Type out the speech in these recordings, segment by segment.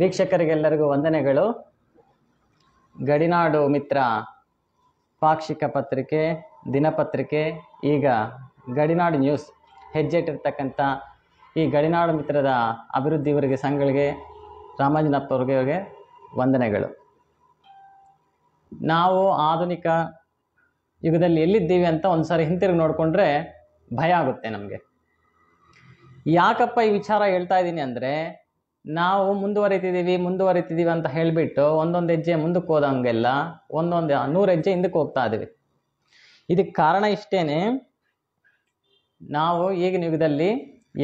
ವೀಕ್ಷಕರಿಗೆಲ್ಲರಿಗೂ ವಂದನೆಗಳು ಗಡಿನಾಡು ಮಿತ್ರ ಪಾಕ್ಷಿಕ ಪತ್ರಿಕೆ ದಿನಪತ್ರಿಕೆ ಈಗ ಗಡಿನಾಡು ನ್ಯೂಸ್ ಹೆಜ್ಜೆಟ್ಟಿರ್ತಕ್ಕಂಥ ಈ ಗಡಿನಾಡು ಮಿತ್ರದ ಅಭಿವೃದ್ಧಿವರಿಗೆ ಸಂಘಗಳಿಗೆ ರಾಮಾಜಿನಪ್ಪವ್ರಿಗೆ ವಂದನೆಗಳು ನಾವು ಆಧುನಿಕ ಯುಗದಲ್ಲಿ ಎಲ್ಲಿದ್ದೀವಿ ಅಂತ ಒಂದು ಸಾರಿ ಹಿಂತಿರುಗಿ ನೋಡಿಕೊಂಡ್ರೆ ಭಯ ಆಗುತ್ತೆ ನಮಗೆ ಯಾಕಪ್ಪ ಈ ವಿಚಾರ ಹೇಳ್ತಾ ಇದ್ದೀನಿ ಅಂದರೆ ನಾವು ಮುಂದುವರಿತಿದ್ದೀವಿ ಮುಂದುವರಿತಿದ್ದೀವಿ ಅಂತ ಹೇಳಿಬಿಟ್ಟು ಒಂದೊಂದು ಹೆಜ್ಜೆ ಮುಂದಕ್ಕೆ ಹೋದಂಗೆಲ್ಲ ಒಂದೊಂದು ನೂರು ಹೆಜ್ಜೆ ಹಿಂದಕ್ಕೆ ಹೋಗ್ತಾ ಇದೀವಿ ಇದಕ್ಕೆ ಕಾರಣ ಇಷ್ಟೇ ನಾವು ಈಗಿನ ಯುಗದಲ್ಲಿ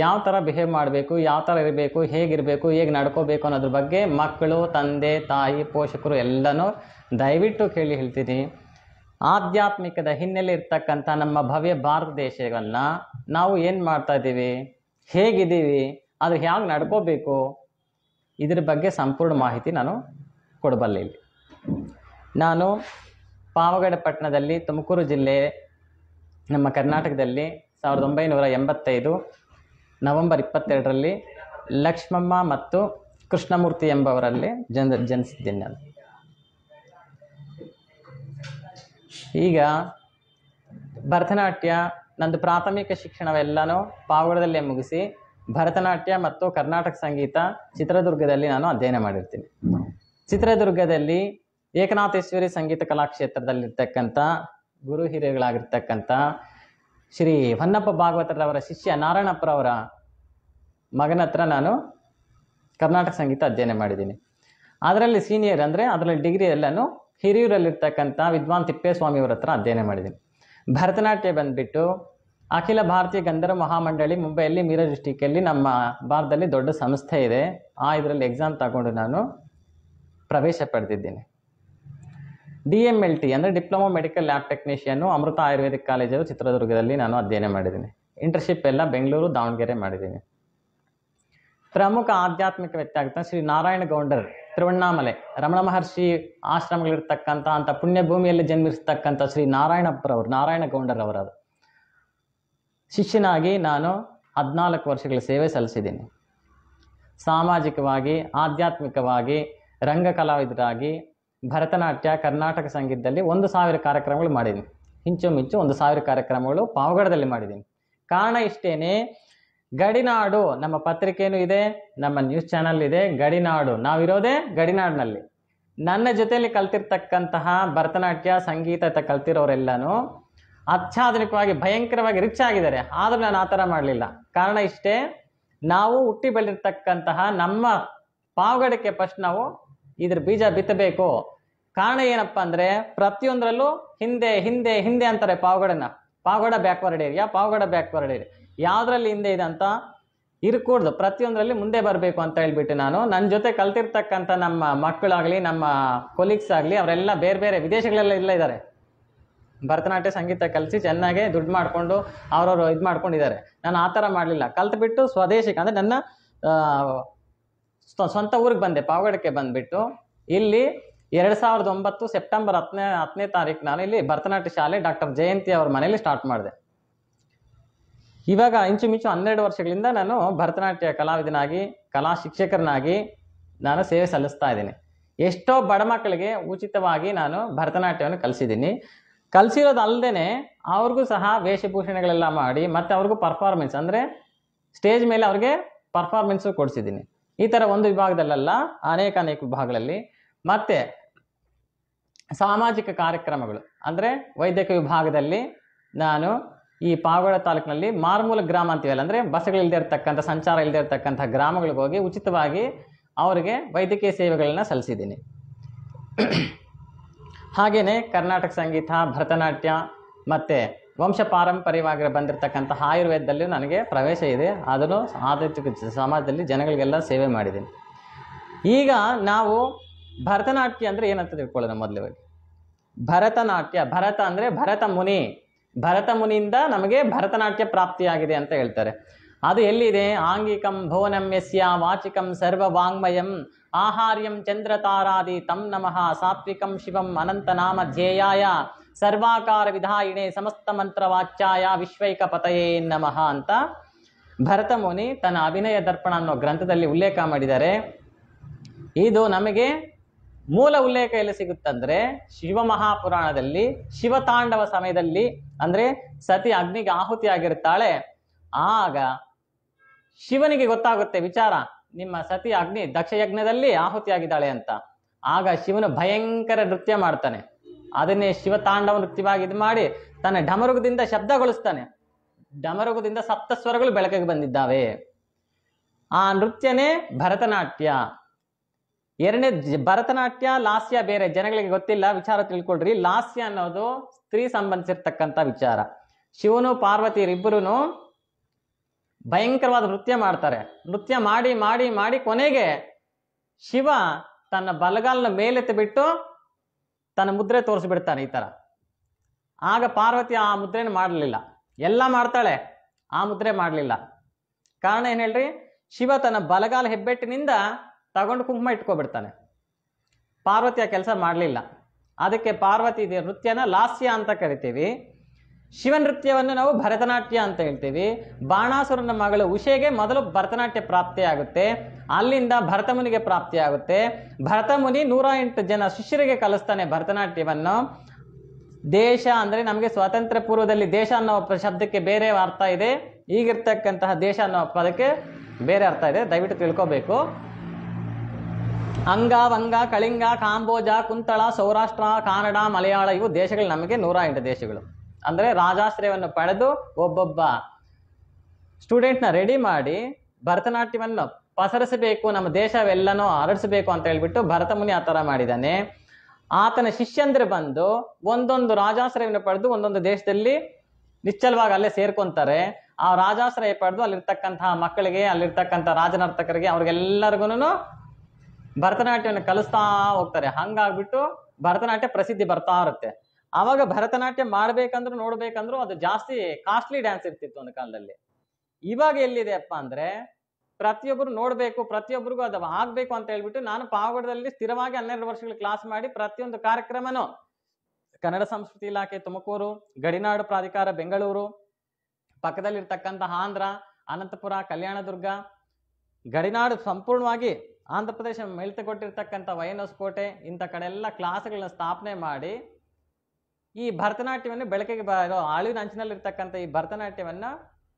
ಯಾವ ಥರ ಬಿಹೇವ್ ಮಾಡಬೇಕು ಯಾವ ಥರ ಇರಬೇಕು ಹೇಗಿರಬೇಕು ಹೇಗೆ ನಡ್ಕೋಬೇಕು ಅನ್ನೋದ್ರ ಬಗ್ಗೆ ಮಕ್ಕಳು ತಂದೆ ತಾಯಿ ಪೋಷಕರು ಎಲ್ಲನೂ ದಯವಿಟ್ಟು ಕೇಳಿ ಹೇಳ್ತೀನಿ ಆಧ್ಯಾತ್ಮಿಕದ ಹಿನ್ನೆಲೆ ಇರ್ತಕ್ಕಂಥ ನಮ್ಮ ಭವ್ಯ ಭಾರತ ದೇಶಗಳನ್ನ ನಾವು ಏನು ಮಾಡ್ತಾ ಇದ್ದೀವಿ ಹೇಗಿದ್ದೀವಿ ಅದು ಹೇಗೆ ನಡ್ಕೋಬೇಕು ಇದರ ಬಗ್ಗೆ ಸಂಪೂರ್ಣ ಮಾಹಿತಿ ನಾನು ಕೊಡಬಲ್ಲೆ ಇಲ್ಲಿ ನಾನು ಪಾವಗಡ ಪಟ್ಟಣದಲ್ಲಿ ತುಮಕೂರು ಜಿಲ್ಲೆ ನಮ್ಮ ಕರ್ನಾಟಕದಲ್ಲಿ ಸಾವಿರದ ಒಂಬೈನೂರ ಎಂಬತ್ತೈದು ನವೆಂಬರ್ ಇಪ್ಪತ್ತೆರಡರಲ್ಲಿ ಲಕ್ಷ್ಮಮ್ಮ ಮತ್ತು ಕೃಷ್ಣಮೂರ್ತಿ ಎಂಬವರಲ್ಲಿ ಜನ ಜನಿಸಿದ್ದೀನಿ ನಾನು ಈಗ ಭರತನಾಟ್ಯ ನಂದು ಪ್ರಾಥಮಿಕ ಶಿಕ್ಷಣವೆಲ್ಲನೂ ಪಾವಗಡದಲ್ಲೇ ಮುಗಿಸಿ ಭರತನಾಟ್ಯ ಮತ್ತು ಕರ್ನಾಟಕ ಸಂಗೀತ ಚಿತ್ರದುರ್ಗದಲ್ಲಿ ನಾನು ಅಧ್ಯಯನ ಮಾಡಿರ್ತೀನಿ ಚಿತ್ರದುರ್ಗದಲ್ಲಿ ಏಕನಾಥೇಶ್ವರಿ ಸಂಗೀತ ಕಲಾಕ್ಷೇತ್ರದಲ್ಲಿರ್ತಕ್ಕಂಥ ಗುರು ಹಿರಿಯಗಳಾಗಿರ್ತಕ್ಕಂಥ ಶ್ರೀ ಹೊನ್ನಪ್ಪ ಭಾಗವತರವರ ಶಿಷ್ಯ ನಾರಾಯಣಪ್ಪರವರ ಮಗನ ಹತ್ರ ನಾನು ಕರ್ನಾಟಕ ಸಂಗೀತ ಅಧ್ಯಯನ ಮಾಡಿದ್ದೀನಿ ಅದರಲ್ಲಿ ಸೀನಿಯರ್ ಅಂದರೆ ಅದರಲ್ಲಿ ಡಿಗ್ರಿ ಎಲ್ಲನೂ ಹಿರಿಯೂರಲ್ಲಿರ್ತಕ್ಕಂಥ ವಿದ್ವಾನ್ ತಿಪ್ಪೇಸ್ವಾಮಿಯವರ ಹತ್ರ ಅಧ್ಯಯನ ಮಾಡಿದ್ದೀನಿ ಭರತನಾಟ್ಯ ಬಂದ್ಬಿಟ್ಟು ಅಖಿಲ ಭಾರತೀಯ ಗಂಧರ್ವ ಮಹಾಮಂಡಳಿ ಮುಂಬೈಯಲ್ಲಿ ಮೀರಾ ಡಿಸ್ಟಿಕಲ್ಲಿ ನಮ್ಮ ಭಾರತದಲ್ಲಿ ದೊಡ್ಡ ಸಂಸ್ಥೆ ಇದೆ ಆ ಇದರಲ್ಲಿ ಎಕ್ಸಾಮ್ ತಗೊಂಡು ನಾನು ಪ್ರವೇಶ ಪಡೆದಿದ್ದೀನಿ ಡಿ ಎಮ್ ಎಲ್ ಟಿ ಅಂದರೆ diploma medical lab technician Amrita Ayurvedic college ಚಿತ್ರದುರ್ಗದಲ್ಲಿ ನಾನು ಅಧ್ಯಯನ ಮಾಡಿದ್ದೀನಿ ಇಂಟರ್ಶಿಪ್ ಎಲ್ಲ ಬೆಂಗಳೂರು ದಾವಣಗೆರೆ ಮಾಡಿದ್ದೀನಿ ಪ್ರಮುಖ ಆಧ್ಯಾತ್ಮಿಕ ವ್ಯಕ್ತಿ ಶ್ರೀ ನಾರಾಯಣ ಗೌಂಡರ್ ತಿರುವಣ್ಣಾಮಲೆ ರಮಣ ಮಹರ್ಷಿ ಆಶ್ರಮಗಳಿರ್ತಕ್ಕಂಥ ಅಂಥ ಪುಣ್ಯಭೂಮಿಯಲ್ಲಿ ಜನ್ಮಿಸ್ತಕ್ಕಂಥ ಶ್ರೀ ನಾರಾಯಣಪ್ಪರವರು ನಾರಾಯಣ ಗೌಂಡರ್ ಅವರದು ಶಿಷ್ಯನಾಗಿ ನಾನು ಹದಿನಾಲ್ಕು ವರ್ಷಗಳ ಸೇವೆ ಸಲ್ಲಿಸಿದ್ದೀನಿ ಸಾಮಾಜಿಕವಾಗಿ ಆಧ್ಯಾತ್ಮಿಕವಾಗಿ ರಂಗ ಕಲಾವಿದರಾಗಿ ಭರತನಾಟ್ಯ ಕರ್ನಾಟಕ ಸಂಗೀತದಲ್ಲಿ ಒಂದು ಸಾವಿರ ಕಾರ್ಯಕ್ರಮಗಳು ಮಾಡಿದ್ದೀನಿ ಮಿಂಚು ಒಂದು ಸಾವಿರ ಕಾರ್ಯಕ್ರಮಗಳು ಪಾವಗಡದಲ್ಲಿ ಮಾಡಿದ್ದೀನಿ ಕಾರಣ ಇಷ್ಟೇನೆ ಗಡಿನಾಡು ನಮ್ಮ ಪತ್ರಿಕೆಯೂ ಇದೆ ನಮ್ಮ ನ್ಯೂಸ್ ಚಾನಲ್ ಇದೆ ಗಡಿನಾಡು ನಾವಿರೋದೇ ಗಡಿನಾಡಿನಲ್ಲಿ ನನ್ನ ಜೊತೆಯಲ್ಲಿ ಕಲ್ತಿರ್ತಕ್ಕಂತಹ ಭರತನಾಟ್ಯ ಸಂಗೀತ ಕಲ್ತಿರೋರೆಲ್ಲನೂ ಅತ್ಯಾಧುನಿಕವಾಗಿ ಭಯಂಕರವಾಗಿ ರಿಚ್ ಆಗಿದ್ದಾರೆ ಆದರೂ ನಾನು ಆ ಥರ ಮಾಡಲಿಲ್ಲ ಕಾರಣ ಇಷ್ಟೇ ನಾವು ಹುಟ್ಟಿ ಬೆಳೆದಿರ್ತಕ್ಕಂತಹ ನಮ್ಮ ಪಾವಗಡಕ್ಕೆ ಫಸ್ಟ್ ನಾವು ಇದ್ರ ಬೀಜ ಬಿತ್ತಬೇಕು ಕಾರಣ ಏನಪ್ಪ ಅಂದರೆ ಪ್ರತಿಯೊಂದರಲ್ಲೂ ಹಿಂದೆ ಹಿಂದೆ ಹಿಂದೆ ಅಂತಾರೆ ಪಾವಗಡನ Pavagada backward area Pavagada backward area ಯಾವುದ್ರಲ್ಲಿ ಹಿಂದೆ ಇದೆ ಅಂತ ಇರಕೂಡ್ದು ಪ್ರತಿಯೊಂದರಲ್ಲಿ ಮುಂದೆ ಬರಬೇಕು ಅಂತ ಹೇಳ್ಬಿಟ್ಟು ನಾನು ನನ್ನ ಜೊತೆ ಕಲ್ತಿರ್ತಕ್ಕಂಥ ನಮ್ಮ ಮಕ್ಕಳಾಗಲಿ ನಮ್ಮ ಕೊಲೀಗ್ಸ್ ಆಗಲಿ ಅವರೆಲ್ಲ ಬೇರೆ ಬೇರೆ ವಿದೇಶಗಳೆಲ್ಲ ಇಲ್ಲ ಇದ್ದಾರೆ ಭರತನಾಟ್ಯ ಸಂಗೀತ ಕಲಿಸಿ ಚೆನ್ನಾಗೆ ದುಡ್ಡು ಮಾಡಿಕೊಂಡು ಅವರವರು ಇದು ಮಾಡ್ಕೊಂಡಿದ್ದಾರೆ ನಾನು ಆ ಥರ ಮಾಡಲಿಲ್ಲ ಕಲ್ತ್ಬಿಟ್ಟು ಸ್ವದೇಶಕ್ಕೆ ಅಂದರೆ ನನ್ನ ಸ್ವಂತ ಊರಿಗೆ ಬಂದೆ ಪಾವಗಡಕ್ಕೆ ಬಂದುಬಿಟ್ಟು ಇಲ್ಲಿ ಎರಡು ಸಾವಿರದ ಒಂಬತ್ತು ಸೆಪ್ಟೆಂಬರ್ ಹತ್ತನೇ ಹತ್ತನೇ ತಾರೀಕು ನಾನು ಇಲ್ಲಿ ಭರತನಾಟ್ಯ ಶಾಲೆ ಡಾಕ್ಟರ್ ಜಯಂತಿ ಅವ್ರ ಮನೇಲಿ ಸ್ಟಾರ್ಟ್ ಮಾಡಿದೆ ಇವಾಗ ಮಿಂಚು ಹನ್ನೆರಡು ವರ್ಷಗಳಿಂದ ನಾನು ಭರತನಾಟ್ಯ ಕಲಾವಿದನಾಗಿ ಕಲಾ ಶಿಕ್ಷಕರನ್ನಾಗಿ ನಾನು ಸೇವೆ ಸಲ್ಲಿಸ್ತಾ ಇದ್ದೀನಿ ಎಷ್ಟೋ ಬಡ ಮಕ್ಕಳಿಗೆ ಉಚಿತವಾಗಿ ನಾನು ಭರತನಾಟ್ಯವನ್ನು ಕಲಿಸಿದ್ದೀನಿ ಕಲಿಸಿರೋದಲ್ಲದೇ ಅವ್ರಿಗೂ ಸಹ ವೇಷಭೂಷಣೆಗಳೆಲ್ಲ ಮಾಡಿ ಮತ್ತು ಅವ್ರಿಗೂ ಪರ್ಫಾರ್ಮೆನ್ಸ್ ಅಂದರೆ ಸ್ಟೇಜ್ ಮೇಲೆ ಅವ್ರಿಗೆ ಪರ್ಫಾರ್ಮೆನ್ಸು ಕೊಡಿಸಿದ್ದೀನಿ ಈ ಥರ ಒಂದು ವಿಭಾಗದಲ್ಲೆಲ್ಲ ಅನೇಕ ಅನೇಕ ವಿಭಾಗಗಳಲ್ಲಿ ಮತ್ತು ಸಾಮಾಜಿಕ ಕಾರ್ಯಕ್ರಮಗಳು ಅಂದರೆ ವೈದ್ಯಕೀಯ ವಿಭಾಗದಲ್ಲಿ ನಾನು ಈ ಪಾವಗಡ ತಾಲೂಕಿನಲ್ಲಿ ಮಾರ್ಮೂಲ ಗ್ರಾಮ ಅಂತೀವಲ್ಲ ಅಂದರೆ ಬಸ್ಗಳಿಲ್ಲದೆ ಇರತಕ್ಕಂಥ ಸಂಚಾರ ಇಲ್ಲದೆ ಇರತಕ್ಕಂಥ ಗ್ರಾಮಗಳಿಗೆ ಹೋಗಿ ಉಚಿತವಾಗಿ ಅವರಿಗೆ ವೈದ್ಯಕೀಯ ಸೇವೆಗಳನ್ನು ಸಲ್ಲಿಸಿದ್ದೀನಿ ಹಾಗೆಯೇ ಕರ್ನಾಟಕ ಸಂಗೀತ ಭರತನಾಟ್ಯ ಮತ್ತು ವಂಶ ಪಾರಂಪರ್ಯವಾಗಿ ಬಂದಿರತಕ್ಕಂಥ ಆಯುರ್ವೇದದಲ್ಲೂ ನನಗೆ ಪ್ರವೇಶ ಇದೆ ಅದನ್ನು ಆಧ್ಯಾತ್ಮಿಕ ಸಮಾಜದಲ್ಲಿ ಜನಗಳಿಗೆಲ್ಲ ಸೇವೆ ಮಾಡಿದ್ದೀನಿ ಈಗ ನಾವು ಭರತನಾಟ್ಯ ಅಂದರೆ ಏನಂತ ತಿಳ್ಕೊಳ್ಳೋದು ಮೊದಲವಾಗಿ ಭರತನಾಟ್ಯ ಭರತ ಅಂದರೆ ಭರತ ಮುನಿ ಭರತ ಮುನಿಯಿಂದ ನಮಗೆ ಭರತನಾಟ್ಯ ಪ್ರಾಪ್ತಿಯಾಗಿದೆ ಅಂತ ಹೇಳ್ತಾರೆ ಅದು ಎಲ್ಲಿದೆ ಆಂಗಿಕಂ ಯಸ್ಯ ವಾಚಿಕಂ ಸರ್ವವಾಂಗ್ಮಯಂ ಆಹಾರ್ಯಂ ಚಂದ್ರತಾರಾದಿ ತಂ ನಮಃ ಸಾತ್ವಿಕಂ ಶಿವಂ ಅನಂತನಾಮ ಧ್ಯೇಯಾಯ ಸರ್ವಾಕಾರ ವಿಧಾಯಿಣೆ ಸಮಸ್ತ ಮಂತ್ರವಾಚ್ಯಾಯ ವಿಶ್ವೈಕ ಪತಯೇ ನಮಃ ಅಂತ ಭರತ ಮುನಿ ತನ್ನ ಅಭಿನಯ ದರ್ಪಣ ಅನ್ನೋ ಗ್ರಂಥದಲ್ಲಿ ಉಲ್ಲೇಖ ಮಾಡಿದ್ದಾರೆ ಇದು ನಮಗೆ ಮೂಲ ಉಲ್ಲೇಖ ಎಲ್ಲಿ ಸಿಗುತ್ತಂದ್ರೆ ಶಿವಮಹಾಪುರಾಣದಲ್ಲಿ ಶಿವತಾಂಡವ ಸಮಯದಲ್ಲಿ ಅಂದ್ರೆ ಸತಿ ಅಗ್ನಿಗೆ ಆಹುತಿಯಾಗಿರುತ್ತಾಳೆ ಆಗ ಶಿವನಿಗೆ ಗೊತ್ತಾಗುತ್ತೆ ವಿಚಾರ ನಿಮ್ಮ ಸತಿ ಅಗ್ನಿ ದಕ್ಷಯಜ್ಞದಲ್ಲಿ ಆಹುತಿಯಾಗಿದ್ದಾಳೆ ಅಂತ ಆಗ ಶಿವನು ಭಯಂಕರ ನೃತ್ಯ ಮಾಡ್ತಾನೆ ಅದನ್ನೇ ಶಿವ ತಾಂಡವ ನೃತ್ಯವಾಗಿ ಇದು ಮಾಡಿ ತನ್ನ ಡಮರುಗದಿಂದ ಶಬ್ದಗೊಳಿಸ್ತಾನೆ ಡಮರುಗದಿಂದ ಸಪ್ತ ಸ್ವರಗಳು ಬೆಳಕಿಗೆ ಬಂದಿದ್ದಾವೆ ಆ ನೃತ್ಯನೇ ಭರತನಾಟ್ಯ ಎರಡನೇ ಭರತನಾಟ್ಯ ಲಾಸ್ಯ ಬೇರೆ ಜನಗಳಿಗೆ ಗೊತ್ತಿಲ್ಲ ವಿಚಾರ ತಿಳ್ಕೊಳ್ರಿ ಲಾಸ್ಯ ಅನ್ನೋದು ಸ್ತ್ರೀ ಸಂಬಂಧಿಸಿರ್ತಕ್ಕಂಥ ವಿಚಾರ ಶಿವನು ಪಾರ್ವತಿಯರಿಬ್ಬರೂ ಭಯಂಕರವಾದ ನೃತ್ಯ ಮಾಡ್ತಾರೆ ನೃತ್ಯ ಮಾಡಿ ಮಾಡಿ ಮಾಡಿ ಕೊನೆಗೆ ಶಿವ ತನ್ನ ಬಲಗಾಲನ ಮೇಲೆತ್ತಿಬಿಟ್ಟು ಬಿಟ್ಟು ತನ್ನ ಮುದ್ರೆ ತೋರಿಸ್ಬಿಡ್ತಾನೆ ಈ ಥರ ಆಗ ಪಾರ್ವತಿ ಆ ಮುದ್ರೆನ ಮಾಡಲಿಲ್ಲ ಎಲ್ಲ ಮಾಡ್ತಾಳೆ ಆ ಮುದ್ರೆ ಮಾಡಲಿಲ್ಲ ಕಾರಣ ಏನು ಹೇಳ್ರಿ ಶಿವ ತನ್ನ ಬಲಗಾಲ ಹೆಬ್ಬೆಟ್ಟಿನಿಂದ ತಗೊಂಡು ಕುಂಕುಮ ಇಟ್ಕೊಬಿಡ್ತಾನೆ ಪಾರ್ವತಿ ಆ ಕೆಲಸ ಮಾಡಲಿಲ್ಲ ಅದಕ್ಕೆ ಪಾರ್ವತಿ ನೃತ್ಯನ ಲಾಸ್ಯ ಅಂತ ಕರಿತೀವಿ ಶಿವನೃತ್ಯವನ್ನು ನಾವು ಭರತನಾಟ್ಯ ಅಂತ ಹೇಳ್ತೀವಿ ಬಾಣಾಸುರನ ಮಗಳು ಉಷೆಗೆ ಮೊದಲು ಭರತನಾಟ್ಯ ಪ್ರಾಪ್ತಿಯಾಗುತ್ತೆ ಅಲ್ಲಿಂದ ಭರತಮುನಿಗೆ ಪ್ರಾಪ್ತಿಯಾಗುತ್ತೆ ಭರತಮುನಿ ನೂರ ಎಂಟು ಜನ ಶಿಷ್ಯರಿಗೆ ಕಲಿಸ್ತಾನೆ ಭರತನಾಟ್ಯವನ್ನು ದೇಶ ಅಂದರೆ ನಮಗೆ ಸ್ವಾತಂತ್ರ್ಯ ಪೂರ್ವದಲ್ಲಿ ದೇಶ ಅನ್ನೋ ಶಬ್ದಕ್ಕೆ ಬೇರೆ ಅರ್ಥ ಇದೆ ಈಗಿರ್ತಕ್ಕಂತಹ ದೇಶ ಅನ್ನೋ ಪದಕ್ಕೆ ಬೇರೆ ಅರ್ಥ ಇದೆ ದಯವಿಟ್ಟು ತಿಳ್ಕೋಬೇಕು ಅಂಗ ವಂಗ ಕಳಿಂಗ ಕಾಂಬೋಜ ಕುಂತಳ ಸೌರಾಷ್ಟ್ರ ಕನ್ನಡ ಮಲಯಾಳ ಇವು ದೇಶಗಳು ನಮಗೆ ನೂರ ಎಂಟು ದೇಶಗಳು ಅಂದರೆ ರಾಜಾಶ್ರಯವನ್ನು ಪಡೆದು ಒಬ್ಬೊಬ್ಬ ಸ್ಟೂಡೆಂಟ್ನ ರೆಡಿ ಮಾಡಿ ಭರತನಾಟ್ಯವನ್ನು ಪಸರಿಸಬೇಕು ನಮ್ಮ ದೇಶವೆಲ್ಲನೂ ಹರಡಿಸಬೇಕು ಅಂತ ಹೇಳ್ಬಿಟ್ಟು ಭರತ ಮುನಿ ಆ ಥರ ಮಾಡಿದ್ದಾನೆ ಆತನ ಶಿಷ್ಯಂದ್ರೆ ಬಂದು ಒಂದೊಂದು ರಾಜಾಶ್ರಯವನ್ನು ಪಡೆದು ಒಂದೊಂದು ದೇಶದಲ್ಲಿ ನಿಶ್ಚಲವಾಗಿ ಅಲ್ಲೇ ಸೇರ್ಕೊಂತಾರೆ ಆ ರಾಜಾಶ್ರಯ ಪಡೆದು ಅಲ್ಲಿರ್ತಕ್ಕಂತಹ ಮಕ್ಕಳಿಗೆ ಅಲ್ಲಿರ್ತಕ್ಕಂಥ ರಾಜನರ್ತಕರಿಗೆ ಅವ್ರಿಗೆಲ್ಲರಿಗೂ ಭರತನಾಟ್ಯವನ್ನು ಕಲಿಸ್ತಾ ಹೋಗ್ತಾರೆ ಹಂಗಾಗ್ಬಿಟ್ಟು ಭರತನಾಟ್ಯ ಪ್ರಸಿದ್ಧಿ ಬರ್ತಾ ಇರುತ್ತೆ ಆವಾಗ ಭರತನಾಟ್ಯ ಮಾಡ್ಬೇಕಂದ್ರೂ ನೋಡ್ಬೇಕಂದ್ರೂ ಅದು ಜಾಸ್ತಿ ಕಾಸ್ಟ್ಲಿ ಡ್ಯಾನ್ಸ್ ಇರ್ತಿತ್ತು ಒಂದು ಕಾಲದಲ್ಲಿ ಇವಾಗ ಎಲ್ಲಿದೆಯಪ್ಪ ಅಂದ್ರೆ ಪ್ರತಿಯೊಬ್ಬರು ನೋಡಬೇಕು ಪ್ರತಿಯೊಬ್ಬರಿಗೂ ಅದು ಆಗ್ಬೇಕು ಅಂತ ಹೇಳ್ಬಿಟ್ಟು ನಾನು ಪಾವಗಡದಲ್ಲಿ ಸ್ಥಿರವಾಗಿ ಹನ್ನೆರಡು ವರ್ಷಗಳ ಕ್ಲಾಸ್ ಮಾಡಿ ಪ್ರತಿಯೊಂದು ಕಾರ್ಯಕ್ರಮನೂ ಕನ್ನಡ ಸಂಸ್ಕೃತಿ ಇಲಾಖೆ ತುಮಕೂರು ಗಡಿನಾಡು ಪ್ರಾಧಿಕಾರ ಬೆಂಗಳೂರು ಪಕ್ಕದಲ್ಲಿರ್ತಕ್ಕಂಥ ಆಂಧ್ರ ಅನಂತಪುರ ಕಲ್ಯಾಣದುರ್ಗ ಗಡಿನಾಡು ಸಂಪೂರ್ಣವಾಗಿ ಆಂಧ್ರ ಪ್ರದೇಶ ಮೆಲ್ತುಕೊಟ್ಟಿರ್ತಕ್ಕಂಥ ವೈನಸ್ ಕೋಟೆ ಇಂಥ ಕಡೆ ಎಲ್ಲ ಕ್ಲಾಸ್ಗಳನ್ನ ಸ್ಥಾಪನೆ ಮಾಡಿ ಈ ಭರತನಾಟ್ಯವನ್ನು ಬೆಳಕಿಗೆ ಬ ಆಳಿನ ಅಂಚಿನಲ್ಲಿರ್ತಕ್ಕಂಥ ಈ ಭರತನಾಟ್ಯವನ್ನು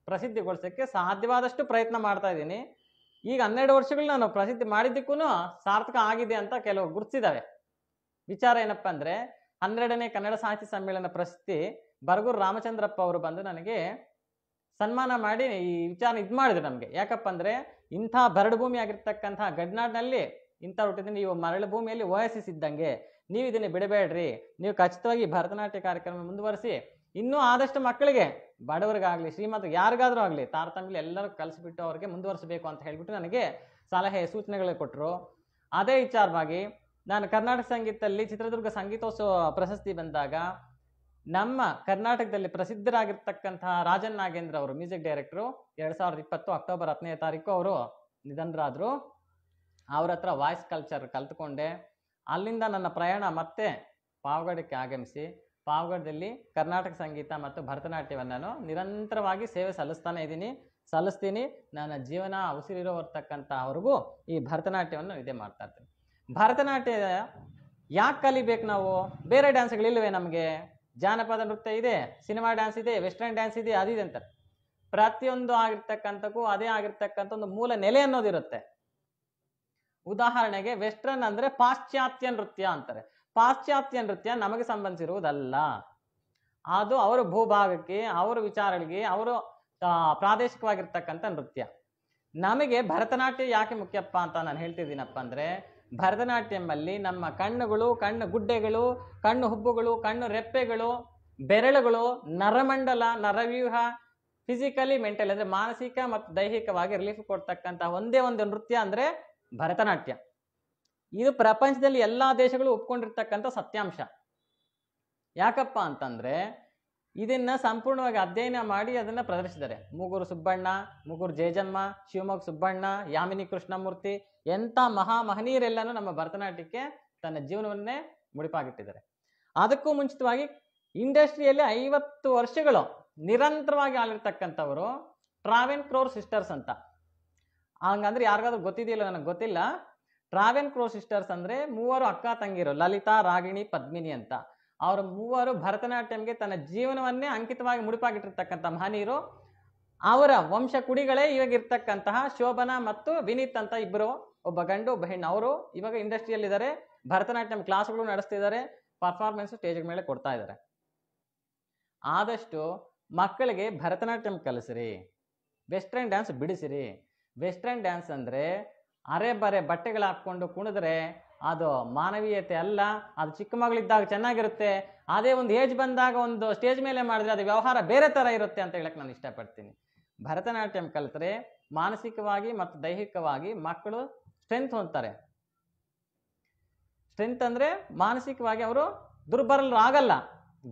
ಪ್ರಸಿದ್ಧಿಗೊಳಿಸೋಕ್ಕೆ ಸಾಧ್ಯವಾದಷ್ಟು ಪ್ರಯತ್ನ ಮಾಡ್ತಾ ಇದ್ದೀನಿ ಈಗ ಹನ್ನೆರಡು ವರ್ಷಗಳು ನಾನು ಪ್ರಸಿದ್ಧಿ ಮಾಡಿದ್ದಕ್ಕೂ ಸಾರ್ಥಕ ಆಗಿದೆ ಅಂತ ಕೆಲವು ಗುರುತಿಸಿದ್ದಾವೆ ವಿಚಾರ ಏನಪ್ಪ ಅಂದರೆ ಹನ್ನೆರಡನೇ ಕನ್ನಡ ಸಾಹಿತ್ಯ ಸಮ್ಮೇಳನ ಪ್ರಶಸ್ತಿ ಬರಗೂರು ರಾಮಚಂದ್ರಪ್ಪ ಅವರು ಬಂದು ನನಗೆ ಸನ್ಮಾನ ಮಾಡಿ ಈ ವಿಚಾರ ಇದು ಮಾಡಿದ್ರು ನಮಗೆ ಯಾಕಪ್ಪ ಅಂದರೆ ಇಂಥ ಬರಡು ಭೂಮಿ ಆಗಿರ್ತಕ್ಕಂಥ ಗಡ್ನಾಡಿನಲ್ಲಿ ಇಂಥ ಹುಟ್ಟಿದ ನೀವು ಮರಳು ಭೂಮಿಯಲ್ಲಿ ಓಯಸಿಸಿದ್ದಂಗೆ ನೀವು ಇದನ್ನು ಬಿಡಬೇಡ್ರಿ ನೀವು ಖಚಿತವಾಗಿ ಭರತನಾಟ್ಯ ಕಾರ್ಯಕ್ರಮ ಮುಂದುವರಿಸಿ ಇನ್ನೂ ಆದಷ್ಟು ಮಕ್ಕಳಿಗೆ ಬಡವರಿಗಾಗಲಿ ಶ್ರೀಮಂತ ಯಾರಿಗಾದರೂ ಆಗಲಿ ತಾರತಮ್ಯ ಎಲ್ಲರೂ ಕಲಿಸ್ಬಿಟ್ಟು ಅವ್ರಿಗೆ ಮುಂದುವರಿಸಬೇಕು ಅಂತ ಹೇಳಿಬಿಟ್ಟು ನನಗೆ ಸಲಹೆ ಸೂಚನೆಗಳು ಕೊಟ್ಟರು ಅದೇ ವಿಚಾರವಾಗಿ ನಾನು ಕರ್ನಾಟಕ ಸಂಗೀತದಲ್ಲಿ ಚಿತ್ರದುರ್ಗ ಸಂಗೀತೋತ್ಸವ ಪ್ರಶಸ್ತಿ ಬಂದಾಗ ನಮ್ಮ ಕರ್ನಾಟಕದಲ್ಲಿ ಪ್ರಸಿದ್ಧರಾಗಿರ್ತಕ್ಕಂತಹ ರಾಜನ್ ನಾಗೇಂದ್ರ ಅವರು ಮ್ಯೂಸಿಕ್ ಡೈರೆಕ್ಟ್ರು ಎರಡು ಸಾವಿರದ ಇಪ್ಪತ್ತು ಅಕ್ಟೋಬರ್ ಹತ್ತನೇ ತಾರೀಕು ಅವರು ನಿಧನರಾದರು ಅವರ ಹತ್ರ ವಾಯ್ಸ್ ಕಲ್ಚರ್ ಕಲ್ತ್ಕೊಂಡೆ ಅಲ್ಲಿಂದ ನನ್ನ ಪ್ರಯಾಣ ಮತ್ತೆ ಪಾವಗಡಕ್ಕೆ ಆಗಮಿಸಿ ಪಾವಗಡದಲ್ಲಿ ಕರ್ನಾಟಕ ಸಂಗೀತ ಮತ್ತು ಭರತನಾಟ್ಯವನ್ನು ನಾನು ನಿರಂತರವಾಗಿ ಸೇವೆ ಸಲ್ಲಿಸ್ತಾನೆ ಇದ್ದೀನಿ ಸಲ್ಲಿಸ್ತೀನಿ ನನ್ನ ಜೀವನ ಉಸಿರಿರೋರ್ತಕ್ಕಂಥವ್ರಿಗೂ ಈ ಭರತನಾಟ್ಯವನ್ನು ಇದೇ ಮಾಡ್ತಾ ಇರ್ತೀನಿ ಭರತನಾಟ್ಯ ಯಾಕೆ ಕಲಿಬೇಕು ನಾವು ಬೇರೆ ಡ್ಯಾನ್ಸ್ಗಳಿಲ್ವೇ ನಮಗೆ ಜಾನಪದ ನೃತ್ಯ ಇದೆ ಸಿನಿಮಾ ಡ್ಯಾನ್ಸ್ ಇದೆ ವೆಸ್ಟರ್ನ್ ಡ್ಯಾನ್ಸ್ ಇದೆ ಅದಿದೆ ಅಂತಾರೆ ಪ್ರತಿಯೊಂದು ಆಗಿರ್ತಕ್ಕಂಥಕ್ಕೂ ಅದೇ ಆಗಿರ್ತಕ್ಕಂಥ ಒಂದು ಮೂಲ ನೆಲೆ ಅನ್ನೋದಿರುತ್ತೆ ಉದಾಹರಣೆಗೆ ವೆಸ್ಟರ್ನ್ ಅಂದ್ರೆ ಪಾಶ್ಚಾತ್ಯ ನೃತ್ಯ ಅಂತಾರೆ ಪಾಶ್ಚಾತ್ಯ ನೃತ್ಯ ನಮಗೆ ಸಂಬಂಧಿಸಿರುವುದಲ್ಲ ಅದು ಅವರ ಭೂಭಾಗಕ್ಕೆ ಅವರ ವಿಚಾರಗಳಿಗೆ ಅವರು ಪ್ರಾದೇಶಿಕವಾಗಿರ್ತಕ್ಕಂಥ ನೃತ್ಯ ನಮಗೆ ಭರತನಾಟ್ಯ ಯಾಕೆ ಮುಖ್ಯಪ್ಪ ಅಂತ ನಾನು ಹೇಳ್ತಿದ್ದೀನಪ್ಪ ಅಂದರೆ ಭರತನಾಟ್ಯಮಲ್ಲಿ ನಮ್ಮ ಕಣ್ಣುಗಳು ಕಣ್ಣು ಗುಡ್ಡೆಗಳು ಕಣ್ಣು ಹುಬ್ಬುಗಳು ಕಣ್ಣು ರೆಪ್ಪೆಗಳು ಬೆರಳುಗಳು ನರಮಂಡಲ ನರವ್ಯೂಹ ಫಿಸಿಕಲಿ ಮೆಂಟಲಿ ಅಂದರೆ ಮಾನಸಿಕ ಮತ್ತು ದೈಹಿಕವಾಗಿ ರಿಲೀಫ್ ಕೊಡ್ತಕ್ಕಂಥ ಒಂದೇ ಒಂದು ನೃತ್ಯ ಅಂದರೆ ಭರತನಾಟ್ಯ ಇದು ಪ್ರಪಂಚದಲ್ಲಿ ಎಲ್ಲ ದೇಶಗಳು ಒಪ್ಕೊಂಡಿರ್ತಕ್ಕಂಥ ಸತ್ಯಾಂಶ ಯಾಕಪ್ಪ ಅಂತಂದರೆ ಇದನ್ನ ಸಂಪೂರ್ಣವಾಗಿ ಅಧ್ಯಯನ ಮಾಡಿ ಅದನ್ನ ಪ್ರದರ್ಶಿಸಿದ್ದಾರೆ ಮೂಗುರು ಸುಬ್ಬಣ್ಣ ಮೂಗೂರು ಜಯಜನ್ಮ ಶಿವಮೊಗ್ಗ ಸುಬ್ಬಣ್ಣ ಯಾಮಿನಿ ಕೃಷ್ಣಮೂರ್ತಿ ಎಂಥ ಮಹಾ ಮಹನೀರೆಲ್ಲನೂ ನಮ್ಮ ಭರತನಾಟ್ಯಕ್ಕೆ ತನ್ನ ಜೀವನವನ್ನೇ ಮುಡಿಪಾಗಿಟ್ಟಿದ್ದಾರೆ ಅದಕ್ಕೂ ಮುಂಚಿತವಾಗಿ ಇಂಡಸ್ಟ್ರಿಯಲ್ಲಿ ಐವತ್ತು ವರ್ಷಗಳು ನಿರಂತರವಾಗಿ ಆಳಿರ್ತಕ್ಕಂಥವರು ಟ್ರಾವೆನ್ ಕ್ರೋರ್ ಸಿಸ್ಟರ್ಸ್ ಅಂತ ಹಂಗಂದ್ರೆ ಯಾರಿಗಾದ್ರೂ ಗೊತ್ತಿದೆಯಲ್ಲ ನನಗೆ ಗೊತ್ತಿಲ್ಲ ಟ್ರಾವೆನ್ ಕ್ರೋ ಸಿಸ್ಟರ್ಸ್ ಅಂದರೆ ಮೂವರು ಅಕ್ಕ ತಂಗಿರು ಲಲಿತಾ ರಾಗಿಣಿ ಪದ್ಮಿನಿ ಅಂತ ಅವರ ಮೂವರು ಭರತನಾಟ್ಯಂಗೆ ತನ್ನ ಜೀವನವನ್ನೇ ಅಂಕಿತವಾಗಿ ಮುಡಿಪಾಗಿಟ್ಟಿರ್ತಕ್ಕಂಥ ಮಹನೀಯರು ಅವರ ವಂಶ ಕುಡಿಗಳೇ ಇವಾಗ ಇರ್ತಕ್ಕಂತಹ ಶೋಭನಾ ಮತ್ತು ವಿನೀತ್ ಅಂತ ಇಬ್ಬರು ಒಬ್ಬ ಗಂಡು ಒಬ್ಬ ಹೆಣ್ಣು ಅವರು ಇವಾಗ ಇಂಡಸ್ಟ್ರಿಯಲ್ಲಿದ್ದಾರೆ ಭರತನಾಟ್ಯಂ ಕ್ಲಾಸ್ಗಳು ನಡೆಸ್ತಿದ್ದಾರೆ ಪರ್ಫಾರ್ಮೆನ್ಸ್ ಸ್ಟೇಜ್ ಮೇಲೆ ಕೊಡ್ತಾ ಇದ್ದಾರೆ ಆದಷ್ಟು ಮಕ್ಕಳಿಗೆ ಭರತನಾಟ್ಯಂ ಕಲಿಸಿರಿ ವೆಸ್ಟರ್ನ್ ಡ್ಯಾನ್ಸ್ ಬಿಡಿಸಿರಿ ವೆಸ್ಟರ್ನ್ ಡ್ಯಾನ್ಸ್ ಅಂದರೆ ಅರೆ ಬರೆ ಬಟ್ಟೆಗಳು ಹಾಕ್ಕೊಂಡು ಕುಣಿದ್ರೆ ಅದು ಮಾನವೀಯತೆ ಅಲ್ಲ ಅದು ಚಿಕ್ಕ ಮಗಳಿದ್ದಾಗ ಚೆನ್ನಾಗಿರುತ್ತೆ ಅದೇ ಒಂದು ಏಜ್ ಬಂದಾಗ ಒಂದು ಸ್ಟೇಜ್ ಮೇಲೆ ಮಾಡಿದ್ರೆ ಅದು ವ್ಯವಹಾರ ಬೇರೆ ಥರ ಇರುತ್ತೆ ಅಂತ ಹೇಳಕ್ಕೆ ನಾನು ಇಷ್ಟಪಡ್ತೀನಿ ಭರತನಾಟ್ಯಂ ಕಲಿತರೆ ಮಾನಸಿಕವಾಗಿ ಮತ್ತು ದೈಹಿಕವಾಗಿ ಮಕ್ಕಳು ಸ್ಟ್ರೆಂತ್ ಹೊಂತಾರೆ ಸ್ಟ್ರೆಂತ್ ಅಂದರೆ ಮಾನಸಿಕವಾಗಿ ಅವರು ದುರ್ಬಲರು ಆಗಲ್ಲ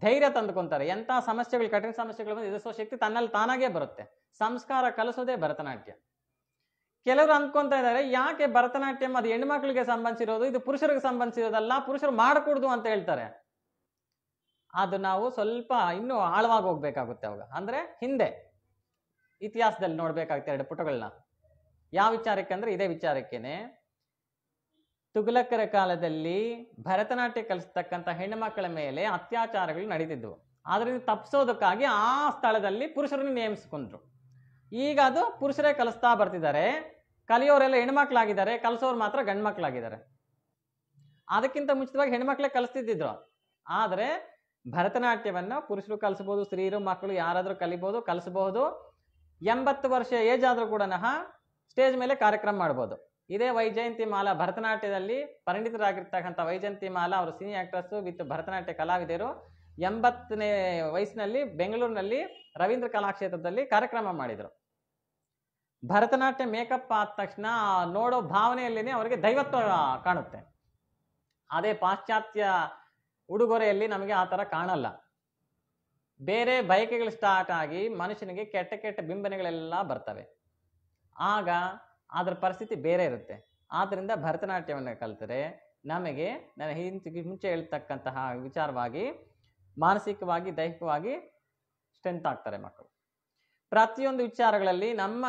ಧೈರ್ಯ ತಂದುಕೊಂತಾರೆ ಎಂಥ ಸಮಸ್ಯೆಗಳು ಕಠಿಣ ಸಮಸ್ಯೆಗಳು ಬಂದು ಎದುರಿಸೋ ಶಕ್ತಿ ತನ್ನಲ್ಲಿ ತಾನಾಗೇ ಬರುತ್ತೆ ಸಂಸ್ಕಾರ ಕಲಿಸೋದೇ ಭರತನಾಟ್ಯ ಕೆಲವರು ಅಂದ್ಕೊಂತ ಇದ್ದಾರೆ ಯಾಕೆ ಭರತನಾಟ್ಯಂ ಅದು ಹೆಣ್ಮಕ್ಳಿಗೆ ಸಂಬಂಧಿಸಿರೋದು ಇದು ಪುರುಷರಿಗೆ ಸಂಬಂಧಿಸಿರೋದಲ್ಲ ಪುರುಷರು ಮಾಡಕೂಡ್ದು ಅಂತ ಹೇಳ್ತಾರೆ ಅದು ನಾವು ಸ್ವಲ್ಪ ಇನ್ನೂ ಆಳವಾಗಿ ಹೋಗ್ಬೇಕಾಗುತ್ತೆ ಅವಾಗ ಅಂದ್ರೆ ಹಿಂದೆ ಇತಿಹಾಸದಲ್ಲಿ ನೋಡ್ಬೇಕಾಗುತ್ತೆ ಎರಡು ಪುಟಗಳನ್ನ ಯಾವ ವಿಚಾರಕ್ಕೆ ಅಂದ್ರೆ ಇದೇ ವಿಚಾರಕ್ಕೇನೆ ತುಘಲಕ್ಕರ ಕಾಲದಲ್ಲಿ ಭರತನಾಟ್ಯ ಕಲಿಸ್ತಕ್ಕಂಥ ಹೆಣ್ಣುಮಕ್ಕಳ ಮೇಲೆ ಅತ್ಯಾಚಾರಗಳು ನಡೀತಿದ್ವು ಆದ್ರಿಂದ ತಪ್ಪಿಸೋದಕ್ಕಾಗಿ ಆ ಸ್ಥಳದಲ್ಲಿ ಪುರುಷರನ್ನು ನೇಮಿಸ್ಕೊಂಡ್ರು ಈಗ ಅದು ಪುರುಷರೇ ಕಲಿಸ್ತಾ ಬರ್ತಿದ್ದಾರೆ ಕಲಿಯೋರೆಲ್ಲ ಹೆಣ್ಮಕ್ಳಾಗಿದ್ದಾರೆ ಕಲಿಸೋರು ಮಾತ್ರ ಗಂಡ್ಮಕ್ಳಾಗಿದ್ದಾರೆ ಅದಕ್ಕಿಂತ ಮುಂಚಿತವಾಗಿ ಹೆಣ್ಮಕ್ಳೇ ಕಲಿಸ್ತಿದ್ದಿದ್ರು ಆದರೆ ಭರತನಾಟ್ಯವನ್ನು ಪುರುಷರು ಕಲಿಸ್ಬೋದು ಸ್ತ್ರೀಯರು ಮಕ್ಕಳು ಯಾರಾದರೂ ಕಲಿಬೋದು ಕಲಿಸಬಹುದು ಎಂಬತ್ತು ವರ್ಷ ಏಜ್ ಆದರೂ ಕೂಡ ಸ್ಟೇಜ್ ಮೇಲೆ ಕಾರ್ಯಕ್ರಮ ಮಾಡ್ಬೋದು ಇದೇ ವೈಜಯಂತಿ ಮಾಲಾ ಭರತನಾಟ್ಯದಲ್ಲಿ ಪರಿಣಿತರಾಗಿರ್ತಕ್ಕಂಥ ವೈಜಯಂತಿ ಮಾಲಾ ಅವರು ಸೀನಿಯರ್ ಆಕ್ಟ್ರಸ್ಸು ವಿತ್ ಭರತನಾಟ್ಯ ಕಲಾವಿದರು ಎಂಬತ್ತನೇ ವಯಸ್ಸಿನಲ್ಲಿ ಬೆಂಗಳೂರಿನಲ್ಲಿ ರವೀಂದ್ರ ಕಲಾಕ್ಷೇತ್ರದಲ್ಲಿ ಕಾರ್ಯಕ್ರಮ ಮಾಡಿದರು ಭರತನಾಟ್ಯ ಮೇಕಪ್ ಆದ ತಕ್ಷಣ ನೋಡೋ ಭಾವನೆಯಲ್ಲಿನೇ ಅವರಿಗೆ ದೈವತ್ವ ಕಾಣುತ್ತೆ ಅದೇ ಪಾಶ್ಚಾತ್ಯ ಉಡುಗೊರೆಯಲ್ಲಿ ನಮಗೆ ಆ ಥರ ಕಾಣಲ್ಲ ಬೇರೆ ಬಯಕೆಗಳು ಸ್ಟಾರ್ಟ್ ಆಗಿ ಮನುಷ್ಯನಿಗೆ ಕೆಟ್ಟ ಕೆಟ್ಟ ಬಿಂಬನೆಗಳೆಲ್ಲ ಬರ್ತವೆ ಆಗ ಅದರ ಪರಿಸ್ಥಿತಿ ಬೇರೆ ಇರುತ್ತೆ ಆದ್ದರಿಂದ ಭರತನಾಟ್ಯವನ್ನು ಕಲಿತರೆ ನಮಗೆ ನಾನು ಮುಂಚೆ ಹೇಳ್ತಕ್ಕಂತಹ ವಿಚಾರವಾಗಿ ಮಾನಸಿಕವಾಗಿ ದೈಹಿಕವಾಗಿ ಸ್ಟ್ರೆಂತ್ ಆಗ್ತಾರೆ ಮಕ್ಕಳು ಪ್ರತಿಯೊಂದು ವಿಚಾರಗಳಲ್ಲಿ ನಮ್ಮ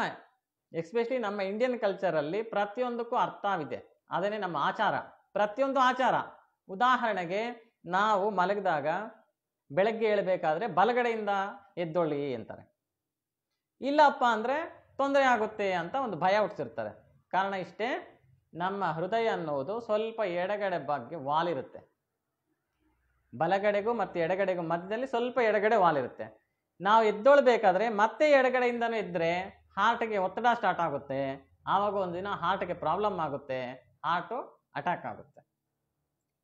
ಎಕ್ಸ್ಪೆಷಲಿ ನಮ್ಮ ಇಂಡಿಯನ್ ಕಲ್ಚರಲ್ಲಿ ಪ್ರತಿಯೊಂದಕ್ಕೂ ಅರ್ಥವಿದೆ ಅದನ್ನೇ ನಮ್ಮ ಆಚಾರ ಪ್ರತಿಯೊಂದು ಆಚಾರ ಉದಾಹರಣೆಗೆ ನಾವು ಮಲಗಿದಾಗ ಬೆಳಗ್ಗೆ ಹೇಳಬೇಕಾದ್ರೆ ಬಲಗಡೆಯಿಂದ ಎದ್ದೊಳ್ಳಿ ಅಂತಾರೆ ಇಲ್ಲಪ್ಪ ಅಂದರೆ ತೊಂದರೆ ಆಗುತ್ತೆ ಅಂತ ಒಂದು ಭಯ ಹುಟ್ಟಿಸಿರ್ತಾರೆ ಕಾರಣ ಇಷ್ಟೇ ನಮ್ಮ ಹೃದಯ ಅನ್ನೋದು ಸ್ವಲ್ಪ ಎಡಗಡೆ ಬಗ್ಗೆ ವಾಲಿರುತ್ತೆ ಬಲಗಡೆಗೂ ಮತ್ತು ಎಡಗಡೆಗೂ ಮಧ್ಯದಲ್ಲಿ ಸ್ವಲ್ಪ ಎಡಗಡೆ ವಾಲಿರುತ್ತೆ ನಾವು ಎದ್ದೊಳ್ಬೇಕಾದ್ರೆ ಮತ್ತೆ ಎಡಗಡೆಯಿಂದನೂ ಇದ್ದರೆ ಹಾರ್ಟಿಗೆ ಒತ್ತಡ ಸ್ಟಾರ್ಟ್ ಆಗುತ್ತೆ ಆವಾಗ ದಿನ ಹಾರ್ಟಿಗೆ ಪ್ರಾಬ್ಲಮ್ ಆಗುತ್ತೆ ಹಾರ್ಟು ಅಟ್ಯಾಕ್ ಆಗುತ್ತೆ